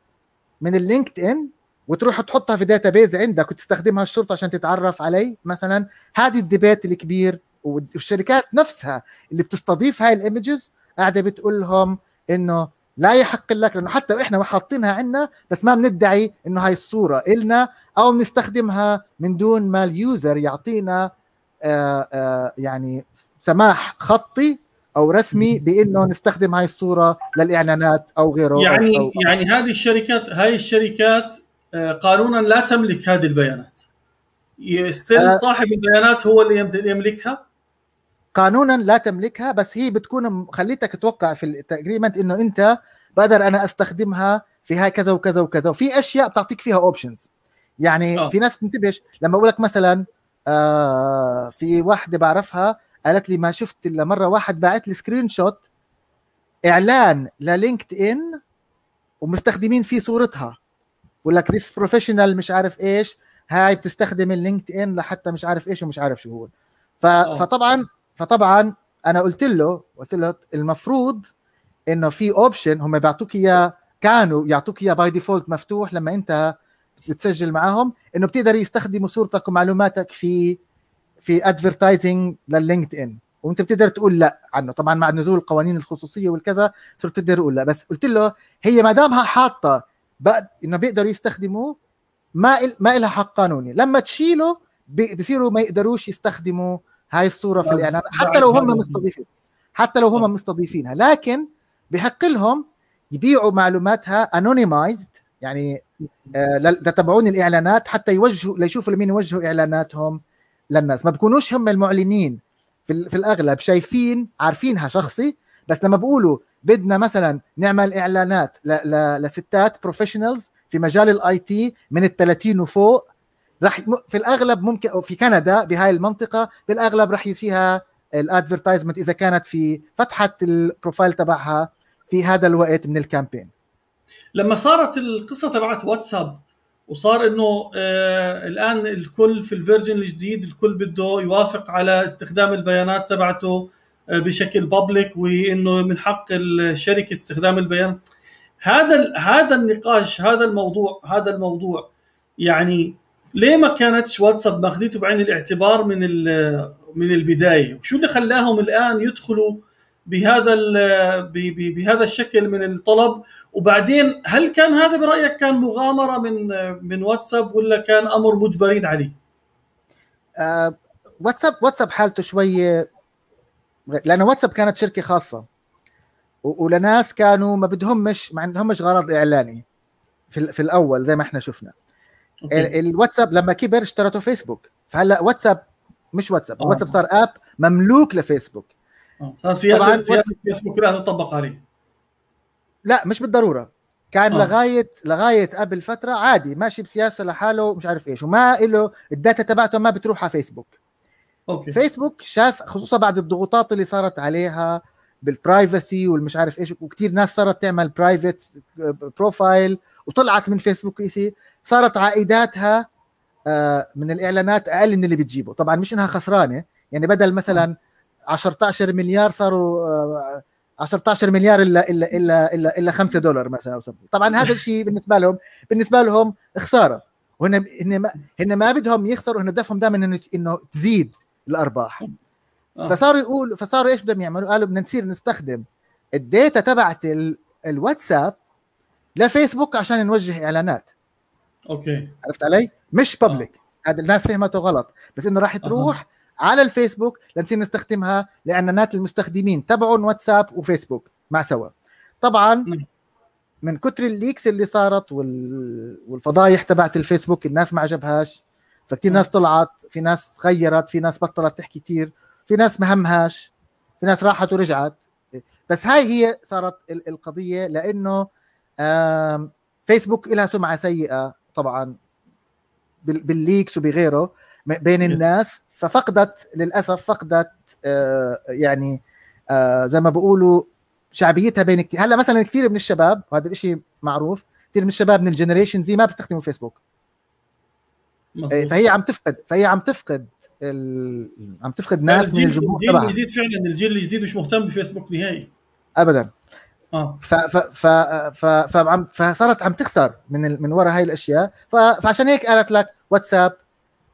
من اللينكد ان وتروح تحطها في داتا بيز عندك وتستخدمها الشرطه عشان تتعرف علي مثلا هذه الديبيت الكبير والشركات نفسها اللي بتستضيف هاي الايمجز قاعده بتقول لهم انه لا يحق لك لانه حتى احنا حاطينها عندنا بس ما بندعي انه هاي الصوره النا او بنستخدمها من دون ما اليوزر يعطينا آآ آه، آآ آه، يعني سماح خطي او رسمي بانه نستخدم هاي الصوره للاعلانات او غيره يعني أو يعني هذه الشركات هاي الشركات قانونا لا تملك هذه البيانات ستيل أه. صاحب البيانات هو اللي يملكها قانونا لا تملكها بس هي بتكون خليتك توقع في التاجريمنت انه انت بقدر انا استخدمها في هاي كذا وكذا وكذا وفي اشياء بتعطيك فيها اوبشنز يعني أوه. في ناس بتنتبهش لما اقول لك مثلا آه في واحده بعرفها قالت لي ما شفت الا مره واحد باعت لي سكرين شوت اعلان للينكد ان ومستخدمين فيه صورتها ولا ذيس بروفيشنال مش عارف ايش هاي بتستخدم اللينكد ان لحتى مش عارف ايش ومش عارف شو هو ف... آه. فطبعا فطبعا انا قلت له قلت له المفروض انه في اوبشن هم بيعطوك اياه كانوا يعطوك اياه باي ديفولت مفتوح لما انت بتسجل معاهم انه بتقدر يستخدموا صورتك ومعلوماتك في في ادفرتايزنج لللينكد ان وانت بتقدر تقول لا عنه طبعا مع نزول قوانين الخصوصيه والكذا صرت تقدر تقول لا بس قلت له هي ما دامها حاطه بقى انه بيقدروا يستخدموه ما ال... ما لها حق قانوني لما تشيله بيصيروا ما يقدروش يستخدموا هاي الصوره في الاعلان حتى لو هم مستضيفين حتى لو هم مستضيفينها لكن بحق لهم يبيعوا معلوماتها انونيمايزد يعني تتبعون آه، الاعلانات حتى يوجهوا ليشوفوا لمين يوجهوا اعلاناتهم للناس ما بكونوش هم المعلنين في, في الاغلب شايفين عارفينها شخصي بس لما بقولوا بدنا مثلا نعمل اعلانات لستات بروفيشنالز في مجال الاي تي من ال 30 وفوق رح في الاغلب ممكن في كندا بهاي المنطقه بالاغلب رح يجيها الادفرتايزمنت اذا كانت في فتحه البروفايل تبعها في هذا الوقت من الكامبين لما صارت القصه تبعت واتساب وصار انه آه الان الكل في الفيرجن الجديد الكل بده يوافق على استخدام البيانات تبعته آه، بشكل بابليك وانه من حق الشركه استخدام البيان هذا هذا النقاش هذا الموضوع هذا الموضوع يعني ليه ما كانتش واتساب ماخذته بعين الاعتبار من من البدايه شو اللي خلاهم الان يدخلوا بهذا بهذا الشكل من الطلب وبعدين هل كان هذا برايك كان مغامره من من واتساب ولا كان امر مجبرين عليه آه واتساب واتساب حالته شويه لانه واتساب كانت شركه خاصه ولناس كانوا ما بدهمش ما عندهمش غرض اعلاني في, في الاول زي ما احنا شفنا أوكي. الواتساب لما كبر اشترته فيسبوك فهلا واتساب مش واتساب أوه. واتساب صار اب مملوك لفيسبوك آه. صار سياسه سياسه فيسبوك كلها تطبق عليه لا مش بالضروره كان أوه. لغايه لغايه قبل فتره عادي ماشي بسياسه لحاله مش عارف ايش وما له الداتا تبعته ما بتروح على فيسبوك أوكي. فيسبوك شاف خصوصا بعد الضغوطات اللي صارت عليها بالبرايفسي والمش عارف ايش وكثير ناس صارت تعمل برايفت بروفايل وطلعت من فيسبوك اي صارت عائداتها آه، من الاعلانات اقل من اللي بتجيبه طبعا مش انها خسرانه يعني بدل مثلا 10 مليار صاروا 10 آه، مليار الا الا الا الا, إلا 5 دولار مثلا او سمثينج طبعا هذا الشيء بالنسبه لهم بالنسبه لهم خساره وهن هن ما, هن ما بدهم يخسروا هن هدفهم دائما انه انه تزيد الارباح آه. فصاروا يقولوا فصاروا ايش بدهم يعملوا؟ قالوا بدنا نصير نستخدم الداتا تبعت الواتساب لفيسبوك عشان نوجه اعلانات اوكي عرفت علي؟ مش بابليك آه. هذا الناس فهمته غلط بس انه راح تروح أه. على الفيسبوك لنصير نستخدمها لاعلانات المستخدمين تبعهم واتساب وفيسبوك مع سوا طبعا نعم. من كتر الليكس اللي صارت وال... والفضايح تبعت الفيسبوك الناس ما عجبهاش فكتير ناس طلعت في ناس غيرت في ناس بطلت تحكي كتير في ناس مهمهاش في ناس راحت ورجعت بس هاي هي صارت القضية لأنه فيسبوك لها سمعة سيئة طبعا بالليكس وبغيره بين الناس ففقدت للأسف فقدت آه، يعني آه، زي ما بقولوا شعبيتها بين كتير هلا مثلا كثير من الشباب وهذا الشيء معروف كثير من الشباب من الجنريشن زي ما بيستخدموا فيسبوك مصدر. فهي عم تفقد فهي عم تفقد ال... عم تفقد ناس من الجمهور الجيل الجديد فعلا الجيل الجديد مش مهتم بفيسبوك نهائي ابدا اه ف ف ف ف فصارت عم تخسر من ال... من وراء هاي الاشياء ف... فعشان هيك قالت لك واتساب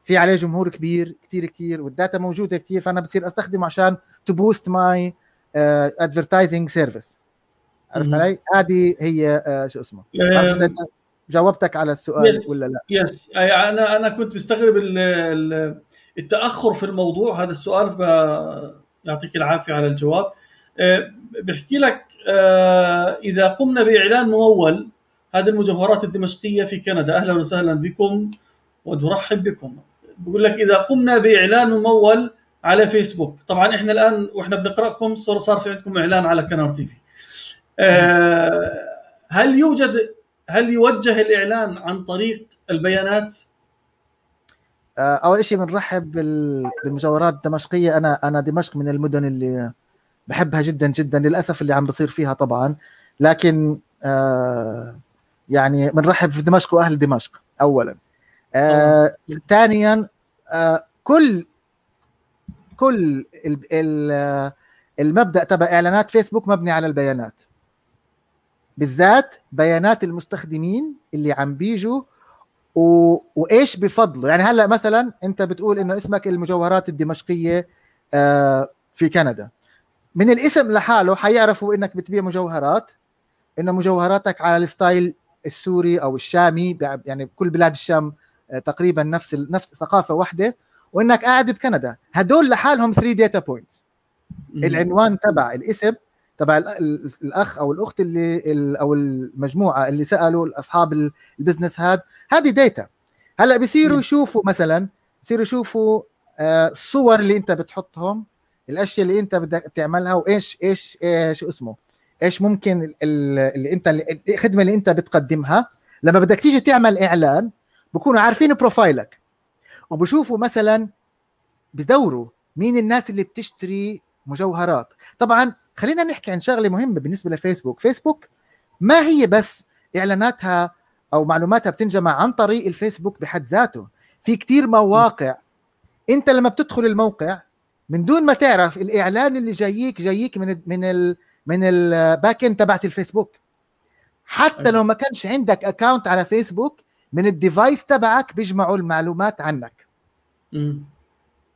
في عليه جمهور كبير كثير كثير والداتا موجوده كثير فانا بصير استخدمه عشان تو بوست ماي ادفرتايزنج سيرفيس عرفت علي؟ هذه هي آه، شو اسمه آه، جاوبتك على السؤال يس ولا لا يس انا انا كنت مستغرب التاخر في الموضوع هذا السؤال يعطيك العافيه على الجواب آه، بحكي لك آه، اذا قمنا باعلان ممول هذه المجوهرات الدمشقيه في كندا اهلا وسهلا بكم ونرحب بكم بقول لك اذا قمنا باعلان ممول على فيسبوك طبعا احنا الان واحنا بنقراكم صار صار في عندكم اعلان على كنار تي في آه، هل يوجد هل يوجه الاعلان عن طريق البيانات؟ آه، اول شيء بنرحب بالمجاورات الدمشقيه انا انا دمشق من المدن اللي بحبها جدا جدا للاسف اللي عم بصير فيها طبعا لكن آه، يعني بنرحب في دمشق واهل دمشق اولا آه، ثانيا كل كل المبدا تبع اعلانات فيسبوك مبني على البيانات بالذات بيانات المستخدمين اللي عم بيجوا و... وايش بفضلوا يعني هلا مثلا انت بتقول انه اسمك المجوهرات الدمشقيه آه، في كندا من الاسم لحاله حيعرفوا انك بتبيع مجوهرات انه مجوهراتك على الستايل السوري او الشامي يعني كل بلاد الشام آه، تقريبا نفس نفس ثقافه واحده وانك قاعد بكندا هدول لحالهم 3 داتا بوينتس العنوان تبع الاسم تبع الاخ او الاخت اللي او المجموعه اللي سالوا اصحاب البزنس هذا هذه داتا هلا بيصيروا يشوفوا مثلا بيصيروا يشوفوا آه، الصور اللي انت بتحطهم الاشياء اللي انت بدك تعملها وايش ايش شو اسمه ايش ممكن اللي انت الخدمه اللي انت بتقدمها لما بدك تيجي تعمل اعلان بكونوا عارفين بروفايلك وبشوفوا مثلا بدوروا مين الناس اللي بتشتري مجوهرات طبعا خلينا نحكي عن شغله مهمه بالنسبه لفيسبوك فيسبوك ما هي بس اعلاناتها او معلوماتها بتنجمع عن طريق الفيسبوك بحد ذاته في كتير مواقع انت لما بتدخل الموقع من دون ما تعرف الاعلان اللي جاييك جاييك من الـ من ال من الباك اند تبعت الفيسبوك حتى أيوة. لو ما كانش عندك اكونت على فيسبوك من الديفايس تبعك بيجمعوا المعلومات عنك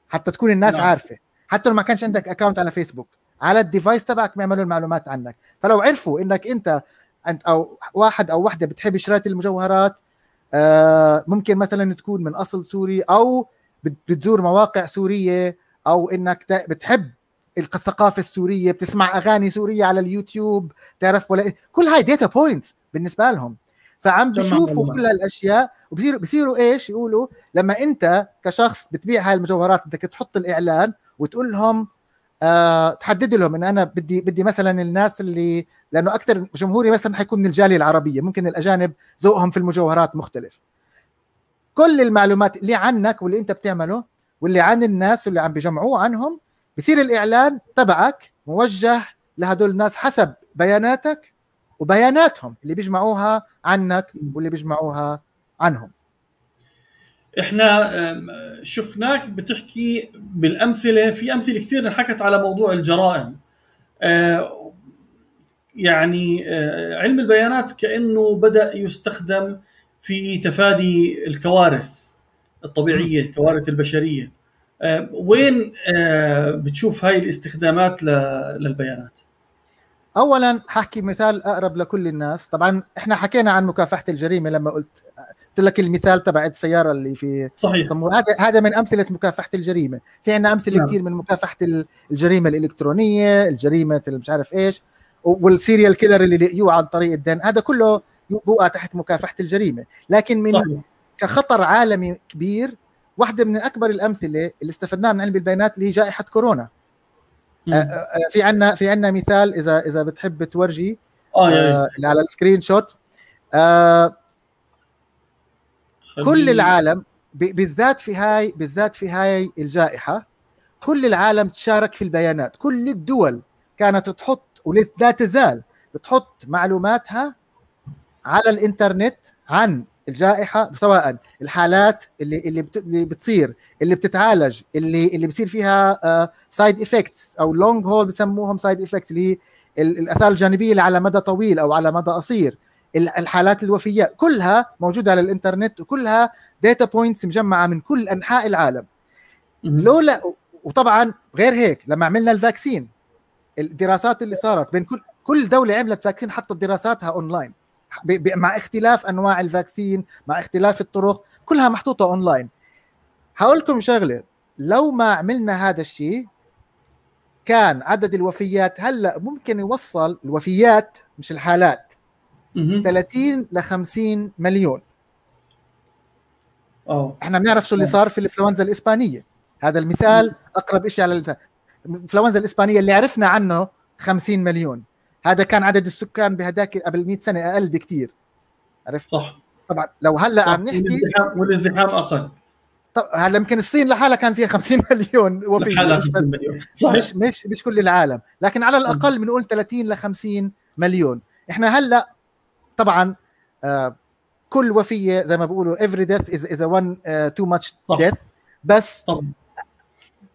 حتى تكون الناس نعم. عارفه حتى لو ما كانش عندك اكونت على فيسبوك على الديفايس تبعك بيعملوا المعلومات عنك فلو عرفوا انك انت انت او واحد او وحده بتحب شراءه المجوهرات آه، ممكن مثلا تكون من اصل سوري او بتزور مواقع سوريه او انك بتحب الثقافه السوريه بتسمع اغاني سوريه على اليوتيوب تعرف ولا إيه. كل هاي ديتا بوينتس بالنسبه لهم فعم بيشوفوا كل هالاشياء وبصيروا بصيروا ايش يقولوا لما انت كشخص بتبيع هاي المجوهرات بدك تحط الاعلان وتقول لهم أه تحدد لهم ان انا بدي بدي مثلا الناس اللي لانه اكثر جمهوري مثلا حيكون من الجاليه العربيه ممكن الاجانب ذوقهم في المجوهرات مختلف كل المعلومات اللي عنك واللي انت بتعمله واللي عن الناس واللي عم بجمعوه عنهم بصير الاعلان تبعك موجه لهدول الناس حسب بياناتك وبياناتهم اللي بيجمعوها عنك واللي بيجمعوها عنهم احنا شفناك بتحكي بالامثله في امثله كثير انحكت على موضوع الجرائم آه، يعني آه، علم البيانات كانه بدا يستخدم في تفادي الكوارث الطبيعيه الكوارث البشريه آه، وين بتشوف هاي الاستخدامات للبيانات اولا حكي مثال اقرب لكل الناس طبعا احنا حكينا عن مكافحه الجريمه لما قلت جبت لك المثال تبع السياره اللي في صحيح هذا هذا من امثله مكافحه الجريمه في عندنا امثله نعم. كثير من مكافحه الجريمه الالكترونيه الجريمه اللي مش عارف ايش والسيريال كيلر اللي لقيوه عن طريق الدين هذا كله بوقع تحت مكافحه الجريمه لكن من صحيح. كخطر عالمي كبير واحده من اكبر الامثله اللي استفدناها من علم البيانات اللي هي جائحه كورونا آه، آه، آه، في عندنا في عندنا مثال اذا اذا بتحب تورجي آه, آه على السكرين شوت آه كل العالم بالذات في هاي بالذات في هاي الجائحه كل العالم تشارك في البيانات كل الدول كانت تحط ولا تزال بتحط معلوماتها على الانترنت عن الجائحه سواء الحالات اللي اللي بتصير اللي بتتعالج اللي اللي بصير فيها سايد آه، افكتس او لونج هول بسموهم سايد افكتس اللي هي الاثار الجانبيه اللي على مدى طويل او على مدى قصير الحالات الوفيات كلها موجوده على الانترنت وكلها داتا بوينتس مجمعه من كل انحاء العالم لولا وطبعا غير هيك لما عملنا الفاكسين الدراسات اللي صارت بين كل كل دوله عملت فاكسين حطت دراساتها اونلاين مع اختلاف انواع الفاكسين مع اختلاف الطرق كلها محطوطه اونلاين هقول لكم شغله لو ما عملنا هذا الشيء كان عدد الوفيات هلا ممكن يوصل الوفيات مش الحالات 30 ل 50 مليون اه احنا بنعرف شو اللي صار في الانفلونزا الاسبانيه هذا المثال اقرب شيء على الانفلونزا الاسبانيه اللي عرفنا عنه 50 مليون هذا كان عدد السكان بهداك قبل 100 سنه اقل بكثير عرفت صح طبعا لو هلا عم نحكي والازدحام اقل طب هلا يمكن الصين لحالها كان فيها 50 مليون وفي لحالها 50 مليون صحيح مش مش مش كل العالم لكن على الاقل بنقول 30 ل 50 مليون احنا هلا طبعا آه، كل وفيه زي ما بيقولوا every death is is a one آه، too much صح. death بس طبعا.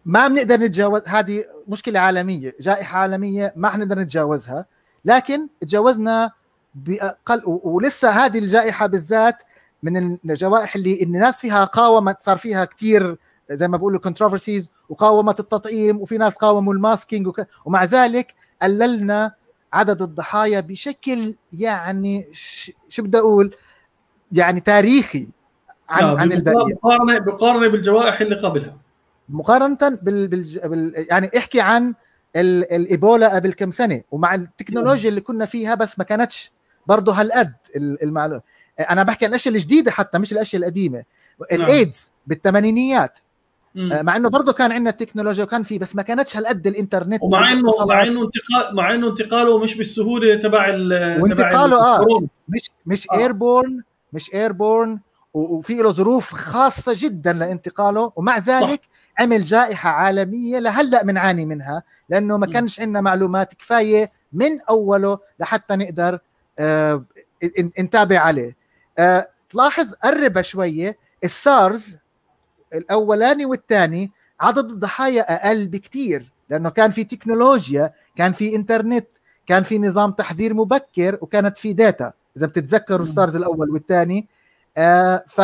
ما بنقدر نتجاوز هذه مشكله عالميه جائحه عالميه ما حنقدر نتجاوزها لكن تجاوزنا باقل ولسه هذه الجائحه بالذات من الجوائح اللي الناس فيها قاومت صار فيها كثير زي ما بقولوا كونتروفرسيز وقاومت التطعيم وفي ناس قاوموا الماسكينج وك... ومع ذلك قللنا عدد الضحايا بشكل يعني شو بدي اقول يعني تاريخي عن نعم، عن البقيه مقارنه مقارنه بالجوائح اللي قبلها مقارنه بال, بال, يعني احكي عن الايبولا قبل كم سنه ومع التكنولوجيا اللي كنا فيها بس ما كانتش برضه هالقد المعلومه انا بحكي عن الاشياء الجديده حتى مش الاشياء القديمه نعم. الايدز بالثمانينيات مع انه برضه كان عندنا التكنولوجيا وكان في بس ما كانتش هالقد الانترنت ومع انه مع انه انتقال مع انه انتقاله مش بالسهوله تبع وانتقاله تبع اه مش مش آه. ايربورن مش ايربورن وفي له ظروف خاصه جدا لانتقاله ومع ذلك صح. عمل جائحه عالميه لهلا بنعاني منها لانه ما كانش عندنا معلومات كفايه من اوله لحتى نقدر آه نتابع عليه آه تلاحظ قرب شويه السارز الاولاني والثاني عدد الضحايا اقل بكثير لانه كان في تكنولوجيا كان في انترنت كان في نظام تحذير مبكر وكانت في داتا اذا بتتذكروا السارز الاول والثاني آه، ف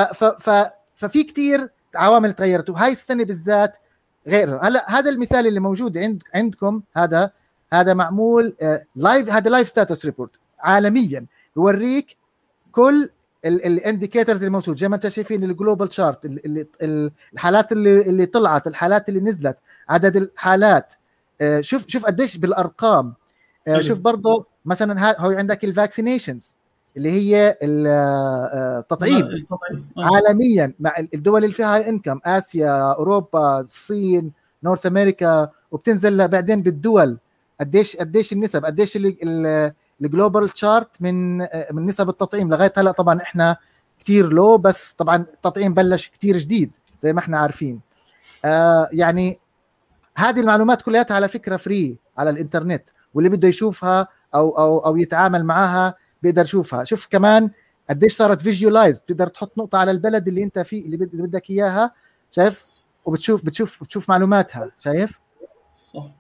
ففي كثير عوامل تغيرت وهي السنه بالذات غيره هلا هذا المثال اللي موجود عند عندكم هذا هذا معمول لايف آه، هذا لايف ستاتس ريبورت عالميا بوريك كل الانديكيتورز الموجود زي ما انت شايفين الجلوبال شارت الحالات اللي اللي طلعت الحالات اللي نزلت عدد الحالات آه، شوف شوف قديش بالارقام آه، شوف برضه مثلا هو عندك الفاكسينيشنز اللي هي آه، التطعيم عالميا مع الدول اللي فيها هاي انكم اسيا اوروبا الصين نورث امريكا وبتنزل بعدين بالدول قديش قديش النسب قديش اللي الجلوبال تشارت من من نسب التطعيم لغايه هلا طبعا احنا كتير لو بس طبعا التطعيم بلش كتير جديد زي ما احنا عارفين آه يعني هذه المعلومات كلها على فكره فري على الانترنت واللي بده يشوفها او او او يتعامل معها بيقدر يشوفها شوف كمان قديش صارت فيجوالايز بتقدر تحط نقطه على البلد اللي انت فيه اللي بدك اياها شايف وبتشوف بتشوف بتشوف معلوماتها شايف صح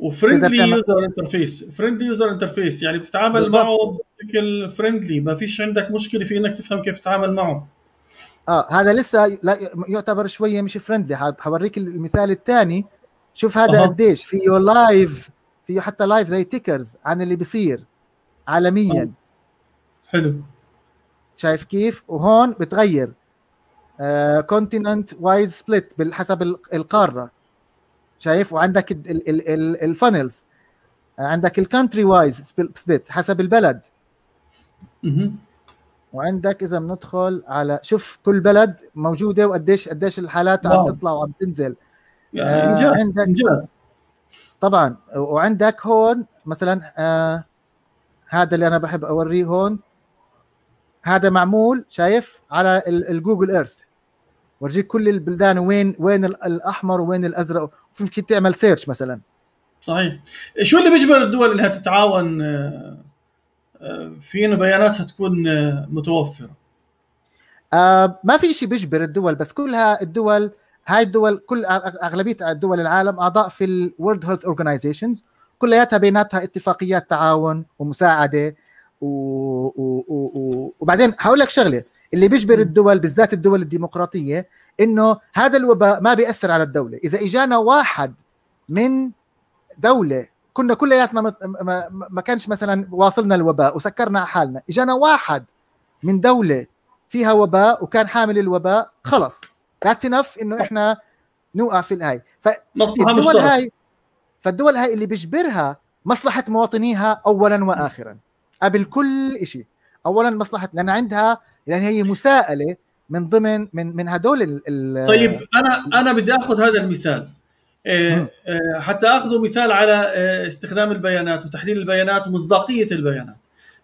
وفريندلي يوزر انترفيس فريندلي يوزر انترفيس يعني بتتعامل بالزبط. معه بشكل فريندلي ما فيش عندك مشكله في انك تفهم كيف تتعامل معه اه هذا لسه لا يعتبر شويه مش فريندلي حوريك المثال الثاني شوف هذا أه. قديش فيه لايف فيه حتى لايف زي تيكرز عن اللي بيصير عالميا أه. حلو شايف كيف وهون بتغير كونتيننت وايز سبليت حسب القاره شايف وعندك الفانلز عندك الكانتري وايز سبليت حسب البلد وعندك اذا بندخل على شوف كل بلد موجوده وقديش قديش الحالات عم تطلع وعم تنزل يعني انجاز آه عندك انجاز طبعا وعندك هون مثلا آه هذا اللي انا بحب اوريه هون هذا معمول شايف على الجوجل ايرث ورجيك كل البلدان وين وين الاحمر وين الازرق ممكن تعمل سيرش مثلا صحيح شو اللي بيجبر الدول انها تتعاون آه، آه، في انه بياناتها تكون آه، متوفره آه ما في شيء بيجبر الدول بس كلها الدول هاي الدول كل اغلبيه دول العالم اعضاء في الورد هيلث اورجنايزيشنز كلياتها بيناتها اتفاقيات تعاون ومساعده و... و... و... وبعدين هقول لك شغله اللي بيجبر الدول بالذات الدول الديمقراطيه انه هذا الوباء ما بياثر على الدوله اذا اجانا واحد من دوله كنا كلياتنا ما كانش مثلا واصلنا الوباء وسكرنا على حالنا اجانا واحد من دوله فيها وباء وكان حامل الوباء خلص ذاتس انف انه احنا نوقع في الهاي فالدول هاي فالدول هاي اللي بيجبرها مصلحه مواطنيها اولا واخرا قبل كل شيء اولا مصلحه لان عندها يعني هي مساءله من ضمن من من هدول ال ال طيب انا انا بدي اخذ هذا المثال آه، آه، حتى اخذ مثال على آه، استخدام البيانات وتحليل البيانات ومصداقيه البيانات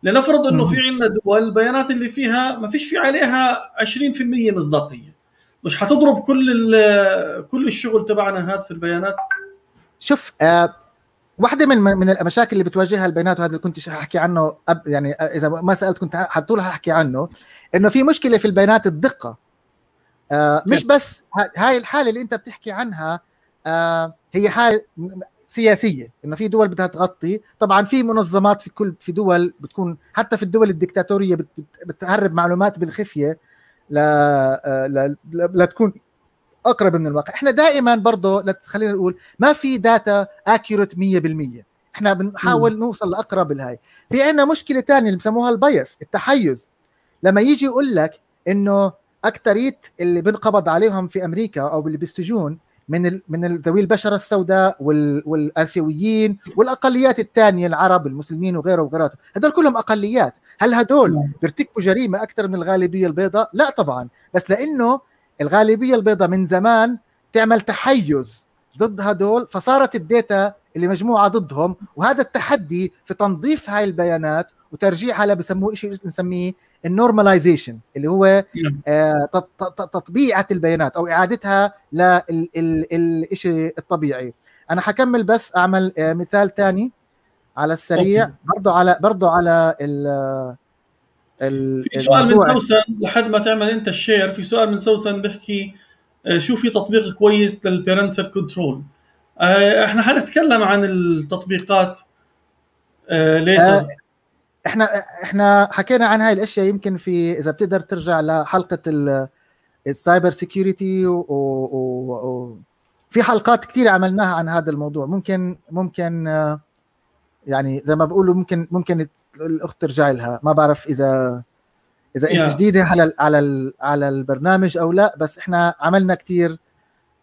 لنفرض انه في عندنا دول البيانات اللي فيها ما فيش في عليها 20% مصداقيه مش حتضرب كل كل الشغل تبعنا هذا في البيانات شوف واحدة من من المشاكل اللي بتواجهها البيانات وهذا اللي كنت احكي عنه أب يعني آه، اذا ما سالت كنت حطول حاحكي عنه انه في مشكله في البيانات الدقه آه مش بس هاي الحاله اللي انت بتحكي عنها آه هي حاله سياسيه انه في دول بدها تغطي طبعا في منظمات في كل في دول بتكون حتى في الدول الدكتاتوريه بتهرب معلومات بالخفيه لا آه، لا, لا, لا تكون اقرب من الواقع احنا دائما برضه خلينا نقول ما في داتا اكيوريت 100% احنا بنحاول م. نوصل لاقرب لهي في عندنا مشكله ثانيه اللي بسموها البايس التحيز لما يجي يقول لك انه اكثريه اللي بنقبض عليهم في امريكا او اللي بالسجون من الـ من ذوي البشره السوداء والـ والاسيويين والاقليات الثانيه العرب المسلمين وغيره وغيره هدول كلهم اقليات هل هدول بيرتكبوا جريمه اكثر من الغالبيه البيضاء لا طبعا بس لانه الغالبيه البيضاء من زمان تعمل تحيز ضد هدول فصارت الداتا اللي مجموعه ضدهم وهذا التحدي في تنظيف هاي البيانات وترجيعها لبسموه شيء بنسميه النورماليزيشن اللي هو نعم. آه، تطبيعه البيانات او اعادتها للشيء الطبيعي انا حكمل بس اعمل آه، مثال ثاني على السريع برضه على برضه على في سؤال من سوسن لحد ما تعمل انت الشير في سؤال من سوسن بيحكي آه، شو في تطبيق كويس للبيرنتال كنترول آه، احنا حنتكلم عن التطبيقات ليتر آه، احنا احنا حكينا عن هاي الاشياء يمكن في اذا بتقدر ترجع لحلقه السايبر سيكيورتي و, و, و في حلقات كثير عملناها عن هذا الموضوع ممكن ممكن يعني زي ما بقولوا ممكن ممكن الاخت ترجع لها ما بعرف اذا اذا انت yeah. جديده على الـ على الـ على البرنامج او لا بس احنا عملنا كثير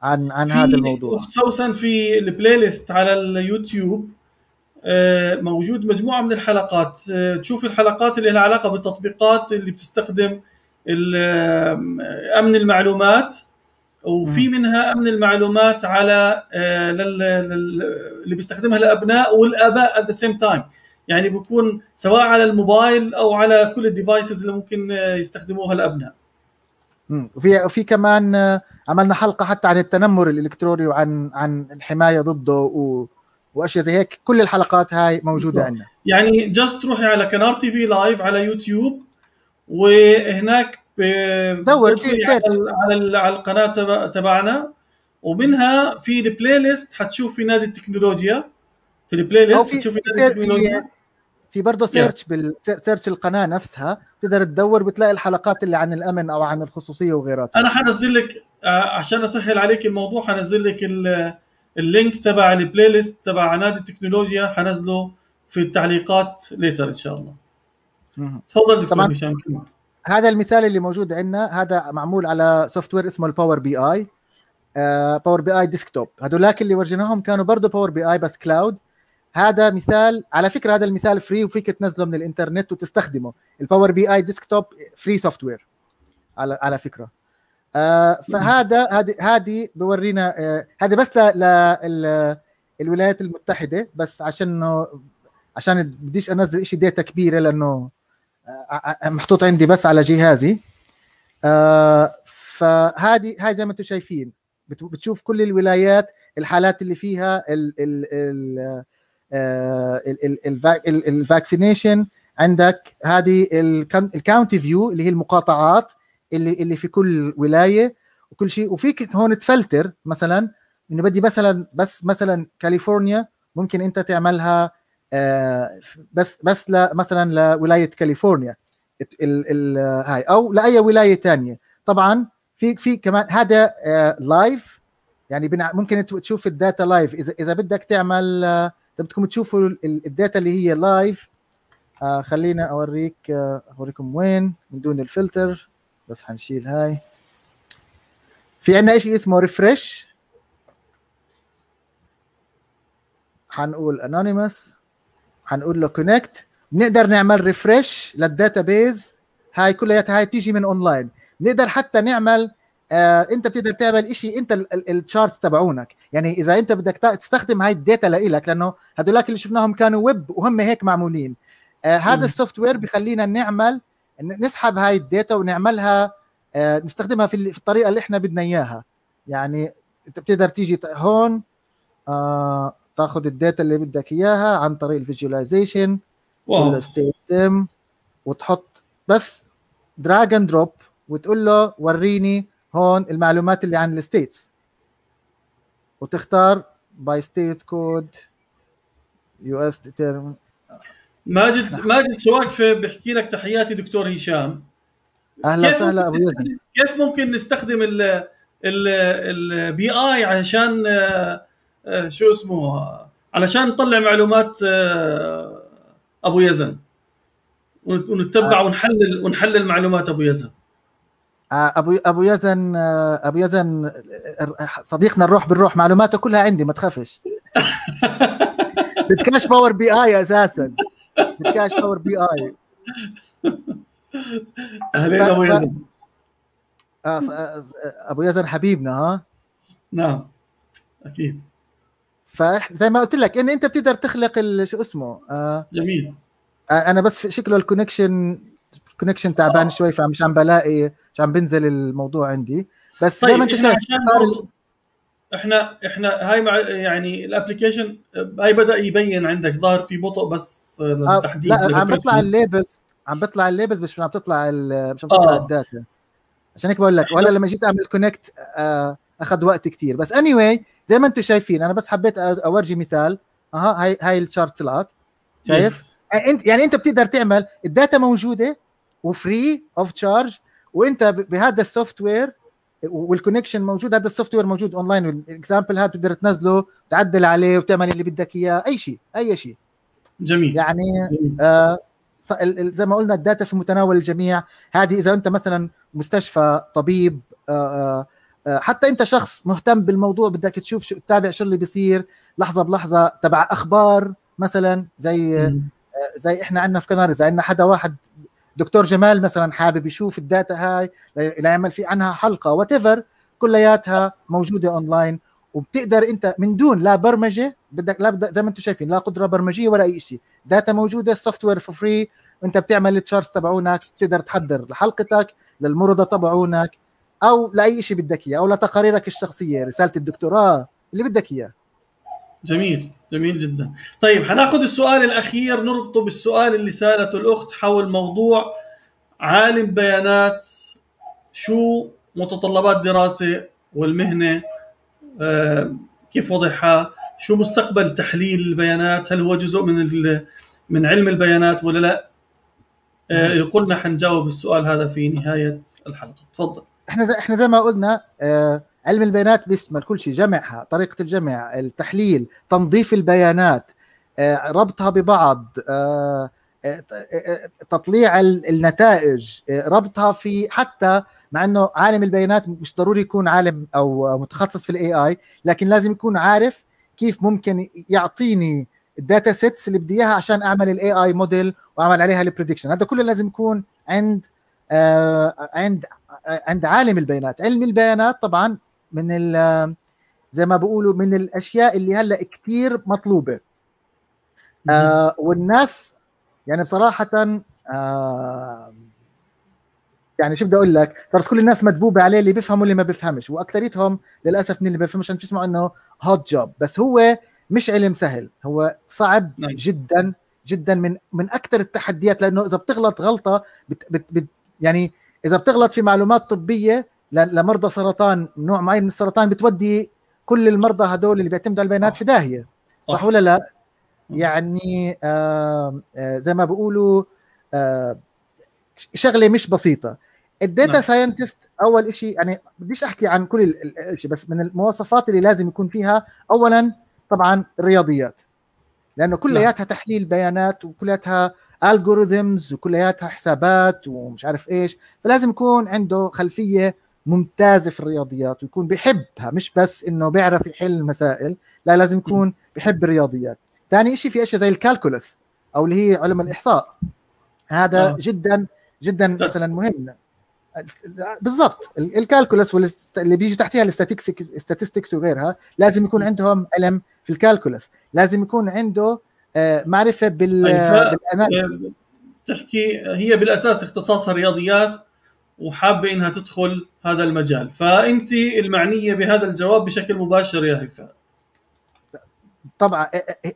عن عن هذا الموضوع خصوصا في البلاي ليست على اليوتيوب آه، موجود مجموعه من الحلقات آه، تشوف الحلقات اللي لها علاقه بالتطبيقات اللي بتستخدم امن المعلومات وفي منها امن المعلومات على آه، اللي بيستخدمها الابناء والاباء ات ذا سيم تايم يعني بكون سواء على الموبايل او على كل الديفايسز اللي ممكن آه، يستخدموها الابناء وفي وفي كمان آه، عملنا حلقه حتى عن التنمر الالكتروني وعن عن الحمايه ضده و واشياء زي هيك كل الحلقات هاي موجوده عندنا يعني جاست تروحي على كنار تي في لايف على يوتيوب وهناك آه، دور على, على على القناه تبعنا ومنها في البلاي ليست حتشوفي نادي التكنولوجيا في البلاي ليست حتشوفي نادي التكنولوجيا في برضه سيرش yeah. بالسيرش القناه نفسها تقدر تدور بتلاقي الحلقات اللي عن الامن او عن الخصوصيه وغيرها انا حنزل لك آه، عشان اسهل عليك الموضوع حنزل لك اللينك تبع البلاي ليست تبع نادي التكنولوجيا حنزله في التعليقات ليتر ان شاء الله تفضل دكتور هشام هذا المثال اللي موجود عندنا هذا معمول على سوفت وير اسمه الباور بي اي باور بي اي ديسكتوب هذولاك اللي ورجيناهم كانوا برضه باور بي اي بس كلاود هذا مثال على فكره هذا المثال فري وفيك تنزله من الانترنت وتستخدمه الباور بي اي ديسكتوب فري سوفت وير على على فكره آه فهذا هذه هذه بورينا آه هذا بس للولايات المتحده بس عشان عشان بديش انزل شيء داتا كبيره لانه آه،, آه،, آه محطوط عندي بس على جهازي آه فهذه هاي زي ما انتم شايفين بتشوف كل الولايات الحالات اللي فيها ال ال ال آه، الفاكسينيشن عندك هذه الكاونتي فيو اللي هي المقاطعات اللي اللي في كل ولايه وكل شيء وفيك هون تفلتر مثلا انه بدي مثلا بس مثلا كاليفورنيا ممكن انت تعملها آه، بس بس ل مثلا لولايه كاليفورنيا ال ال هاي او لاي ولايه ثانيه طبعا في في كمان هذا لايف آه، يعني ممكن تشوف الداتا لايف اذا اذا بدك تعمل بدكم تشوفوا الداتا اللي هي لايف آه خلينا اوريك آه اوريكم وين من دون الفلتر بس حنشيل هاي في عندنا شيء اسمه ريفرش حنقول انونيمس حنقول له كونكت بنقدر نعمل ريفرش للداتا بيز هاي كلياتها هاي تيجي من اونلاين بنقدر حتى نعمل آه انت بتقدر تعمل شيء انت التشارتس تبعونك يعني اذا انت بدك تستخدم هاي الداتا لإلك لانه هدولاك اللي شفناهم كانوا ويب وهم هيك معمولين آه هذا السوفت وير بخلينا نعمل نسحب هاي الداتا ونعملها آه نستخدمها في, في الطريقه اللي احنا بدنا اياها يعني انت بتقدر تيجي هون آه تاخذ الداتا اللي بدك اياها عن طريق الفيجواليزيشن وتحط بس دراج اند دروب وتقول له وريني هون المعلومات اللي عن الستيتس وتختار باي ستيت كود يو اس ماجد ماجد سواقفه بحكي لك تحياتي دكتور هشام اهلا وسهلا ابو يزن كيف ممكن نستخدم ال البي اي عشان آه، آه، شو اسمه علشان نطلع معلومات آه، ابو يزن ونتبع ونحلل ونحلل معلومات ابو يزن آه، ابو ابو يزن آه، ابو يزن آه، صديقنا الروح بالروح معلوماته كلها عندي ما تخافش بتكاش باور بي اي اساسا بتكاش باور بي اي اهلين ف... ابو يزن ابو يزن حبيبنا ها نعم اكيد فزي ما قلت لك ان انت بتقدر تخلق شو اسمه جميل انا بس شكله الكونكشن الكونكشن تعبان آه. شوي فمش عم بلاقي مش عم بنزل الموضوع عندي بس طيب زي ما انت شايف احنا احنا هاي مع يعني الابلكيشن هاي بدا يبين عندك ظاهر في بطء بس آه، للتحديد لا عم بيطلع الليبلز عم بيطلع الليبلز مش عم تطلع مش عم تطلع آه. الداتا عشان هيك بقول لك وهلا لما جيت اعمل كونكت آه، اخذ وقت كتير بس اني anyway زي ما انتم شايفين انا بس حبيت اورجي مثال اها هاي هاي الشارت طلعت شايف انت يعني انت بتقدر تعمل الداتا موجوده وفري اوف تشارج وانت بهذا السوفت وير والكونكشن موجود هذا السوفت وير موجود اونلاين والاكزامبل هذا بتقدر تنزله تعدل عليه وتعمل اللي بدك اياه اي شيء اي شيء جميل يعني جميل. آه زي ما قلنا الداتا في متناول الجميع هذه اذا انت مثلا مستشفى طبيب آه،, آه آه حتى انت شخص مهتم بالموضوع بدك تشوف شو تتابع شو اللي بيصير لحظه بلحظه تبع اخبار مثلا زي آه زي احنا عندنا في كناري اذا عندنا حدا واحد دكتور جمال مثلا حابب يشوف الداتا هاي ليعمل في عنها حلقه وات كلياتها موجوده اونلاين وبتقدر انت من دون لا برمجه بدك لا بدك زي ما انتم شايفين لا قدره برمجيه ولا اي شيء داتا موجوده السوفت وير فور فري وانت بتعمل التشارتس تبعونك بتقدر تحضر لحلقتك للمرضى تبعونك او لاي شيء بدك اياه او لتقاريرك الشخصيه رساله الدكتوراه اللي بدك اياه جميل جميل جدا طيب هناخذ السؤال الاخير نربطه بالسؤال اللي سالته الاخت حول موضوع عالم بيانات شو متطلبات دراسه والمهنه آه، كيف وضعها شو مستقبل تحليل البيانات هل هو جزء من من علم البيانات ولا لا آه، قلنا حنجاوب السؤال هذا في نهايه الحلقه تفضل احنا زي احنا زي ما قلنا آه علم البيانات بيشمل كل شيء جمعها طريقه الجمع التحليل تنظيف البيانات آه، ربطها ببعض آه، آه، تطليع النتائج ربطها في حتى مع انه عالم البيانات مش ضروري يكون عالم او متخصص في الاي اي لكن لازم يكون عارف كيف ممكن يعطيني الداتا سيتس اللي بدي اياها عشان اعمل الاي اي موديل واعمل عليها البريدكشن هذا كله لازم يكون عند عند عند عالم البيانات علم البيانات طبعا من زي ما بقولوا من الاشياء اللي هلا كثير مطلوبه آه والناس يعني بصراحه آه يعني شو بدي اقول لك صارت كل الناس مدبوبه عليه اللي بيفهموا اللي ما بيفهمش واكثريتهم للاسف من اللي بيفهمش عم بيسمعوا انه هوت جوب بس هو مش علم سهل هو صعب نعم. جدا جدا من من اكثر التحديات لانه اذا بتغلط غلطه بت بت بت يعني اذا بتغلط في معلومات طبيه لمرضى سرطان نوع معين من السرطان بتودي كل المرضى هدول اللي بيعتمدوا على البيانات في داهيه صح, صح ولا لا؟ يعني آه آه زي ما بيقولوا آه شغله مش بسيطه الداتا نعم. ساينتست اول شيء يعني بديش احكي عن كل الشيء بس من المواصفات اللي لازم يكون فيها اولا طبعا الرياضيات لانه كلياتها نعم. تحليل بيانات وكلياتها الجوريزمز وكلياتها حسابات ومش عارف ايش فلازم يكون عنده خلفيه ممتازه في الرياضيات ويكون بحبها مش بس انه بيعرف يحل المسائل لا لازم يكون بحب الرياضيات ثاني شيء في اشياء زي الكالكولس او اللي هي علم الاحصاء هذا آه. جدا جدا مثلا مهم بالضبط الكالكولس اللي بيجي تحتها الاستاتستكس وغيرها لازم يكون عندهم علم في الكالكولس لازم يكون عنده آه، معرفه بال يعني آه، تحكي هي بالاساس اختصاصها رياضيات وحابه انها تدخل هذا المجال فانت المعنيه بهذا الجواب بشكل مباشر يا هفاء طبعا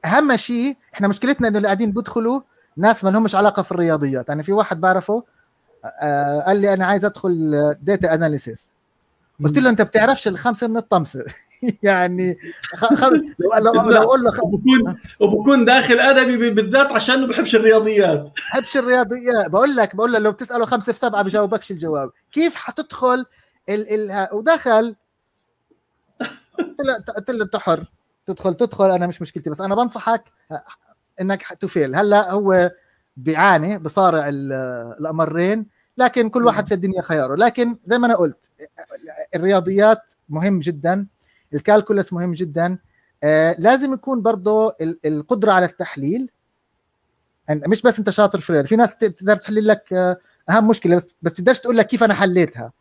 اهم شيء احنا مشكلتنا انه اللي قاعدين بيدخلوا ناس ما لهمش علاقه في الرياضيات انا يعني في واحد بعرفه آه، قال لي انا عايز ادخل داتا اناليسيس قلت له انت بتعرفش الخمسه من الطمسه يعني لو لو, اقول له وبكون وبكون داخل ادبي بالذات عشان ما بحبش الرياضيات بحبش الرياضيات بقول لك بقول له لو بتساله خمسه في سبعه بجاوبكش الجواب كيف حتدخل ال... ال... ودخل قلت له قلت له انت حر تدخل تدخل انا مش مشكلتي بس انا بنصحك انك تفيل هلا هو بيعاني بصارع الامرين لكن كل واحد في الدنيا خياره لكن زي ما انا قلت الرياضيات مهم جدا الكالكولس مهم جدا آه لازم يكون برضه القدره على التحليل مش بس انت شاطر في في ناس تقدر تحل لك آه، اهم مشكله بس بس تقدرش تقول لك كيف انا حليتها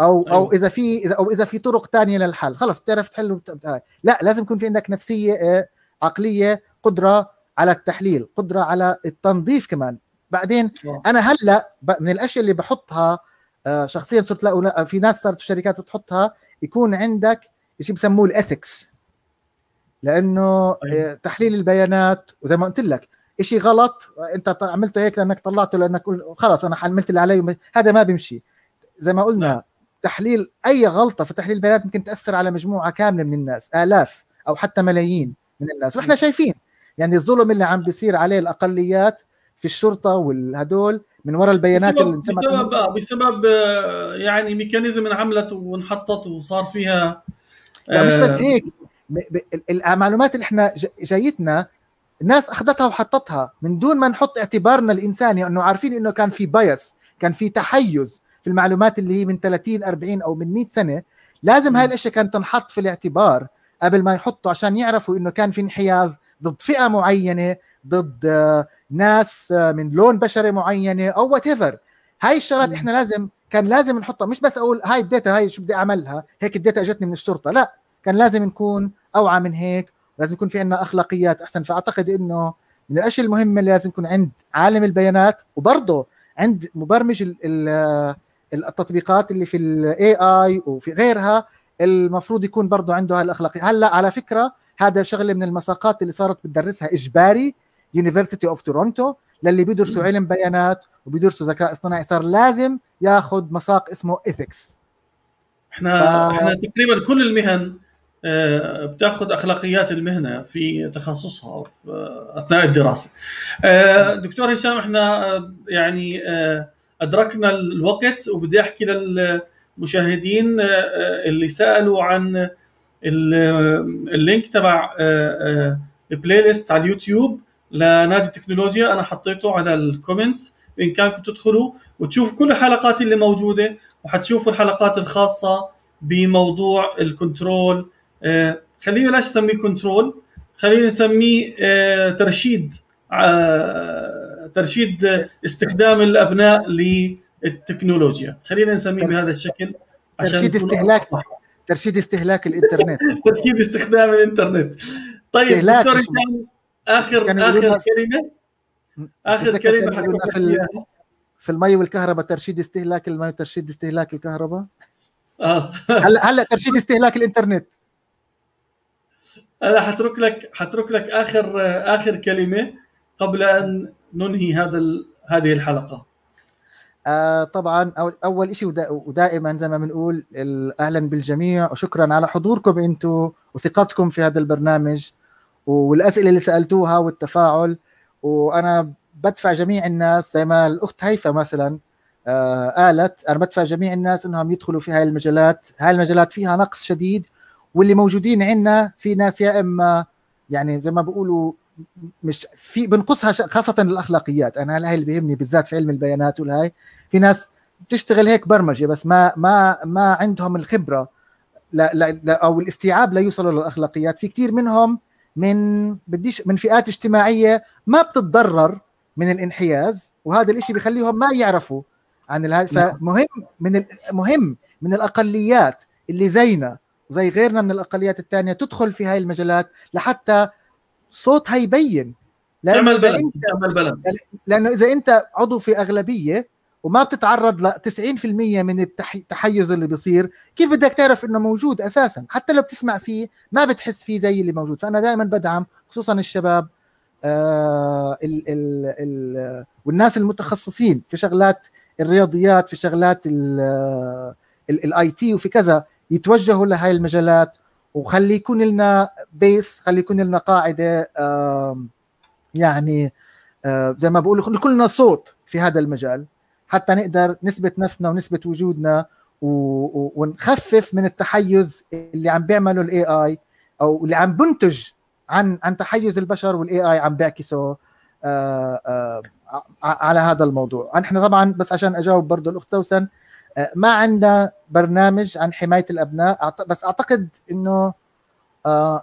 او أيوة. او اذا في اذا او اذا في طرق ثانيه للحل خلص بتعرف تحل وبت... آه، لا لازم يكون في عندك نفسيه آه، عقليه قدره على التحليل قدره على التنظيف كمان بعدين آه. انا هلا من الاشياء اللي بحطها آه، شخصيا صرت لا آه، في ناس صارت الشركات بتحطها يكون عندك شيء بسموه الاثكس لانه طيب. تحليل البيانات وزي ما قلت لك شيء غلط انت عملته هيك لانك طلعته لانك خلص انا عملت اللي علي هذا ما بيمشي زي ما قلنا نعم. تحليل اي غلطه في تحليل البيانات ممكن تاثر على مجموعه كامله من الناس الاف او حتى ملايين من الناس واحنا نعم. شايفين يعني الظلم اللي عم بيصير عليه الاقليات في الشرطه والهدول من وراء البيانات بسبب اللي انتمت بسبب آه بسبب آه يعني ميكانيزم انعملت وانحطت وصار فيها آه لا مش بس آه، هيك المعلومات اللي احنا جايتنا ناس اخذتها وحطتها من دون ما نحط اعتبارنا الانساني انه عارفين انه كان في بايس كان في تحيز في المعلومات اللي هي من 30 40 او من 100 سنه لازم هاي الاشياء كانت تنحط في الاعتبار قبل ما يحطوا عشان يعرفوا انه كان في انحياز ضد فئه معينه ضد آه، ناس آه، من لون بشري معينه او وات ايفر هاي الشغلات احنا لازم كان لازم نحطها مش بس اقول هاي الداتا هاي شو بدي اعملها هيك الداتا اجتني من الشرطه لا كان لازم نكون اوعى من هيك لازم يكون في عندنا اخلاقيات احسن فاعتقد انه من الاشياء المهمه اللي لازم يكون عند عالم البيانات وبرضه عند مبرمج آه، التطبيقات اللي في الاي اي وفي غيرها المفروض يكون برضه عنده هالاخلاقيه هلا على فكره هذا شغله من المساقات اللي صارت بتدرسها اجباري يونيفرسيتي اوف تورونتو للي بيدرسوا علم بيانات وبيدرسوا ذكاء اصطناعي صار لازم ياخذ مساق اسمه ايثكس احنا ف... احنا تقريبا كل المهن آه، بتاخذ اخلاقيات المهنه في تخصصها آه، اثناء الدراسه. آه، دكتور هشام احنا يعني ادركنا الوقت وبدي احكي للمشاهدين اللي سالوا عن اللينك تبع البلاي ليست على اليوتيوب لنادي التكنولوجيا انا حطيته على الكومنتس بامكانكم تدخلوا وتشوفوا كل الحلقات اللي موجوده وحتشوفوا الحلقات الخاصه بموضوع الكنترول آه، خلينا بلاش نسميه كنترول خلينا نسميه آه، ترشيد آه، ترشيد استخدام الابناء للتكنولوجيا خلينا نسميه بهذا الشكل ترشيد استهلاك ترشيد استهلاك الانترنت ترشيد استخدام الانترنت طيب دكتور اخر اخر كلمه اخر كلمه في في المي والكهرباء ترشيد استهلاك المي وترشيد استهلاك الكهرباء اه هلا هلا ترشيد استهلاك الانترنت انا حترك لك حترك لك اخر اخر كلمه قبل ان ننهي هذا هذه الحلقه آه طبعا اول شيء ودائما زي ما بنقول اهلا بالجميع وشكرا على حضوركم انتم وثقتكم في هذا البرنامج والاسئله اللي سالتوها والتفاعل وانا بدفع جميع الناس زي ما الاخت هيفا مثلا آه قالت انا بدفع جميع الناس انهم يدخلوا في هاي المجالات هاي المجالات فيها نقص شديد واللي موجودين عندنا في ناس يا اما يعني زي ما بيقولوا مش في بنقصها خاصه الاخلاقيات انا هاي اللي بيهمني بالذات في علم البيانات والهاي في ناس بتشتغل هيك برمجه بس ما ما ما عندهم الخبره لا لا, لا او الاستيعاب ليوصلوا للاخلاقيات في كثير منهم من بديش من فئات اجتماعيه ما بتتضرر من الانحياز وهذا الإشي بخليهم ما يعرفوا عن الهاي نعم. فمهم من مهم من الاقليات اللي زينا وزي غيرنا من الاقليات الثانيه تدخل في هاي المجالات لحتى صوتها يبين لأنه تعمل بالانس لانه اذا انت عضو في اغلبيه وما بتتعرض ل 90% من التحيز اللي بيصير كيف بدك تعرف انه موجود اساسا حتى لو بتسمع فيه ما بتحس فيه زي اللي موجود فانا دائما بدعم خصوصا الشباب آه، ال ال ال والناس المتخصصين في شغلات الرياضيات في شغلات الاي تي وفي كذا يتوجهوا لهي المجالات وخلي يكون لنا بيس خلي يكون لنا قاعده يعني آه، زي ما بقول كلنا صوت في هذا المجال حتى نقدر نثبت نفسنا ونثبت وجودنا و... و... ونخفف من التحيز اللي عم بيعمله الاي اي او اللي عم بنتج عن عن تحيز البشر والاي اي عم بيعكسه آ... آه، آ... آه، على هذا الموضوع نحن طبعا بس عشان اجاوب برضه الاخت سوسن آه، ما عندنا برنامج عن حمايه الابناء بس اعتقد انه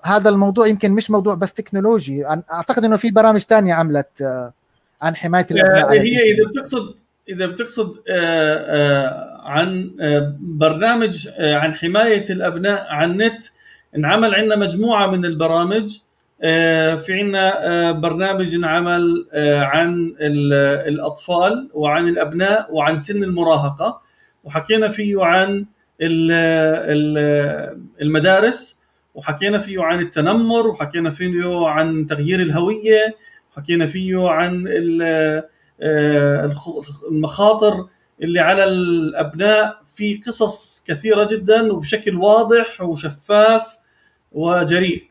هذا الموضوع يمكن مش موضوع بس تكنولوجي اعتقد انه في برامج تانية عملت عن حمايه الابناء هي اذا بتقصد اذا بتقصد آه، آه، عن آه، برنامج عن حمايه الابناء عن النت انعمل عندنا مجموعه من البرامج في عندنا برنامج انعمل عن الاطفال وعن الابناء وعن سن المراهقه وحكينا فيه عن المدارس وحكينا فيه عن التنمر وحكينا فيه عن تغيير الهويه وحكينا فيه عن آه، المخاطر اللي على الابناء في قصص كثيره جدا وبشكل واضح وشفاف وجريء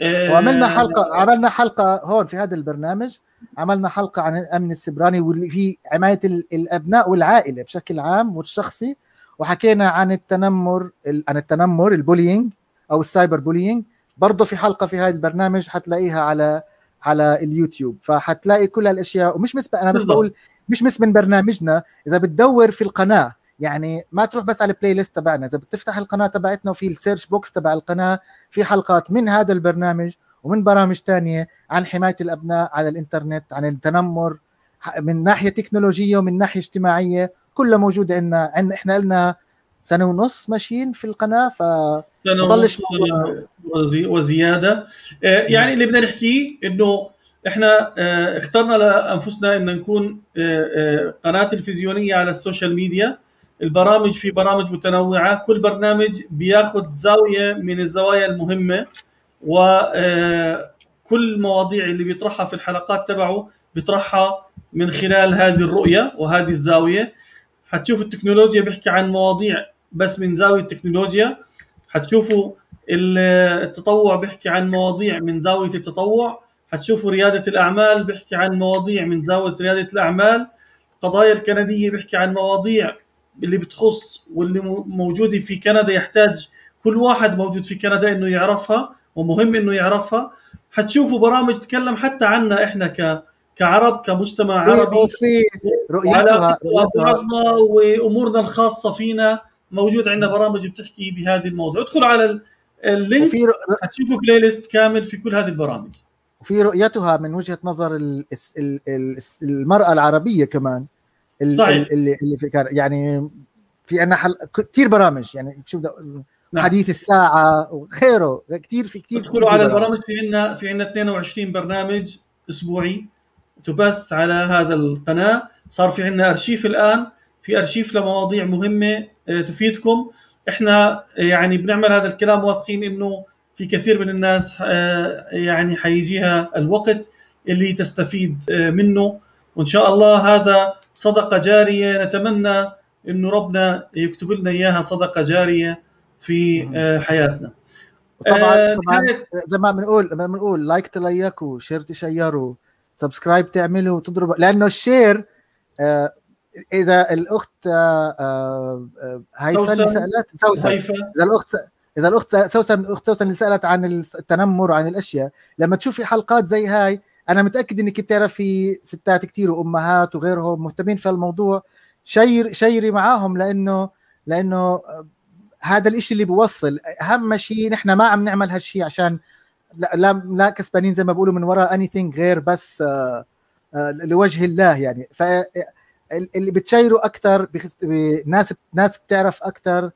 آه، وعملنا حلقه عملنا حلقه هون في هذا البرنامج عملنا حلقه عن الامن السبراني واللي في حمايه الابناء والعائله بشكل عام والشخصي وحكينا عن التنمر عن التنمر البولينج او السايبر بولينج برضه في حلقه في هذا البرنامج حتلاقيها على على اليوتيوب فحتلاقي كل هالاشياء ومش بس انا بس بقول مش بس من برنامجنا اذا بتدور في القناه يعني ما تروح بس على البلاي ليست تبعنا اذا بتفتح القناه تبعتنا وفي السيرش بوكس تبع القناه في حلقات من هذا البرنامج ومن برامج تانية عن حماية الأبناء على الإنترنت عن التنمر من ناحية تكنولوجية ومن ناحية اجتماعية كلها موجودة عندنا عندنا إحنا لنا سنه ونص ماشيين في القناه ف سنه ونص وزي... وزياده آه، يعني نعم. اللي بدنا نحكيه انه احنا آه، اخترنا لانفسنا ان نكون آه، قناه تلفزيونيه على السوشيال ميديا البرامج في برامج متنوعه كل برنامج بياخذ زاويه من الزوايا المهمه وكل المواضيع اللي بيطرحها في الحلقات تبعه بيطرحها من خلال هذه الرؤيه وهذه الزاويه حتشوف التكنولوجيا بيحكي عن مواضيع بس من زاويه تكنولوجيا حتشوفوا التطوع بيحكي عن مواضيع من زاويه التطوع حتشوفوا رياده الاعمال بيحكي عن مواضيع من زاويه رياده الاعمال القضايا الكنديه بيحكي عن مواضيع اللي بتخص واللي موجوده في كندا يحتاج كل واحد موجود في كندا انه يعرفها ومهم انه يعرفها حتشوفوا برامج تتكلم حتى عنا احنا ك كعرب كمجتمع عربي وفي رؤيتها رؤيتها وامورنا الخاصه فينا موجود عندنا نعم. برامج بتحكي بهذه الموضوع ادخل على اللينك وفي هتشوفوا بلاي ليست كامل في كل هذه البرامج وفي رؤيتها من وجهه نظر الـ الـ الـ المراه العربيه كمان الـ صحيح. اللي اللي في كان يعني في عندنا حل... كثير برامج يعني شو بدأ... نعم. حديث الساعه وخيره كثير في كثير ادخلوا على البرامج في عندنا في عندنا 22 برنامج اسبوعي تبث على هذا القناه صار في عندنا ارشيف الان في ارشيف لمواضيع مهمه آه، تفيدكم احنا آه، يعني بنعمل هذا الكلام واثقين انه في كثير من الناس آه، يعني حيجيها الوقت اللي تستفيد منه وان شاء الله هذا صدقه جاريه نتمنى انه ربنا يكتب لنا اياها صدقه جاريه في حياتنا طبعا طبعا زي ما بنقول ما بنقول لايك تلايك وشير تشير وسبسكرايب تعملوا وتضرب لانه الشير اذا الاخت هيفا آه، اللي آه، آه، سالت سوسن اذا الاخت اذا الاخت سوسن اخت سوسن اللي سالت عن التنمر وعن الاشياء لما تشوفي حلقات زي هاي انا متاكد انك بتعرفي ستات كثير وامهات وغيرهم مهتمين في الموضوع شير شيري معاهم لانه لانه هذا الإشي اللي بوصل اهم شيء نحن ما عم نعمل هالشيء عشان لا لا, لا كسبانين زي ما بقولوا من وراء اني غير بس لوجه الله يعني ف اللي بتشيروا اكثر بخس... ناس ناس بتعرف اكثر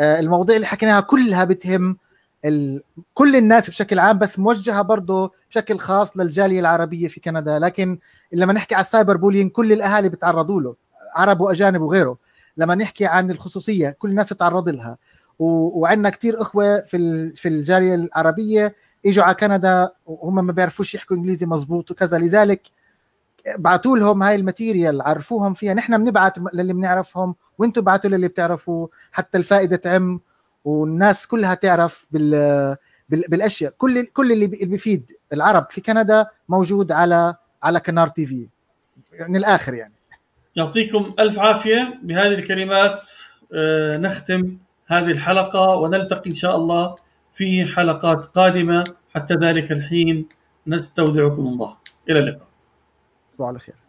آه، المواضيع اللي حكيناها كلها بتهم ال... كل الناس بشكل عام بس موجهه برضه بشكل خاص للجاليه العربيه في كندا لكن لما نحكي على السايبر بولين كل الاهالي بتعرضوا له عرب واجانب وغيره لما نحكي عن الخصوصيه كل الناس تعرض لها و... وعندنا كثير اخوه في ال... في الجاليه العربيه اجوا على كندا وهم ما بيعرفوش يحكوا انجليزي مزبوط وكذا لذلك بعتوا لهم هاي الماتيريال عرفوهم فيها نحن بنبعث للي بنعرفهم وانتم بعتوا للي بتعرفوا حتى الفائده تعم والناس كلها تعرف بال بالاشياء كل كل اللي بيفيد العرب في كندا موجود على على كنار تي في من يعني الاخر يعني يعطيكم الف عافيه بهذه الكلمات آه، نختم هذه الحلقه ونلتقي ان شاء الله في حلقات قادمه حتى ذلك الحين نستودعكم الله الى اللقاء تصبحوا على خير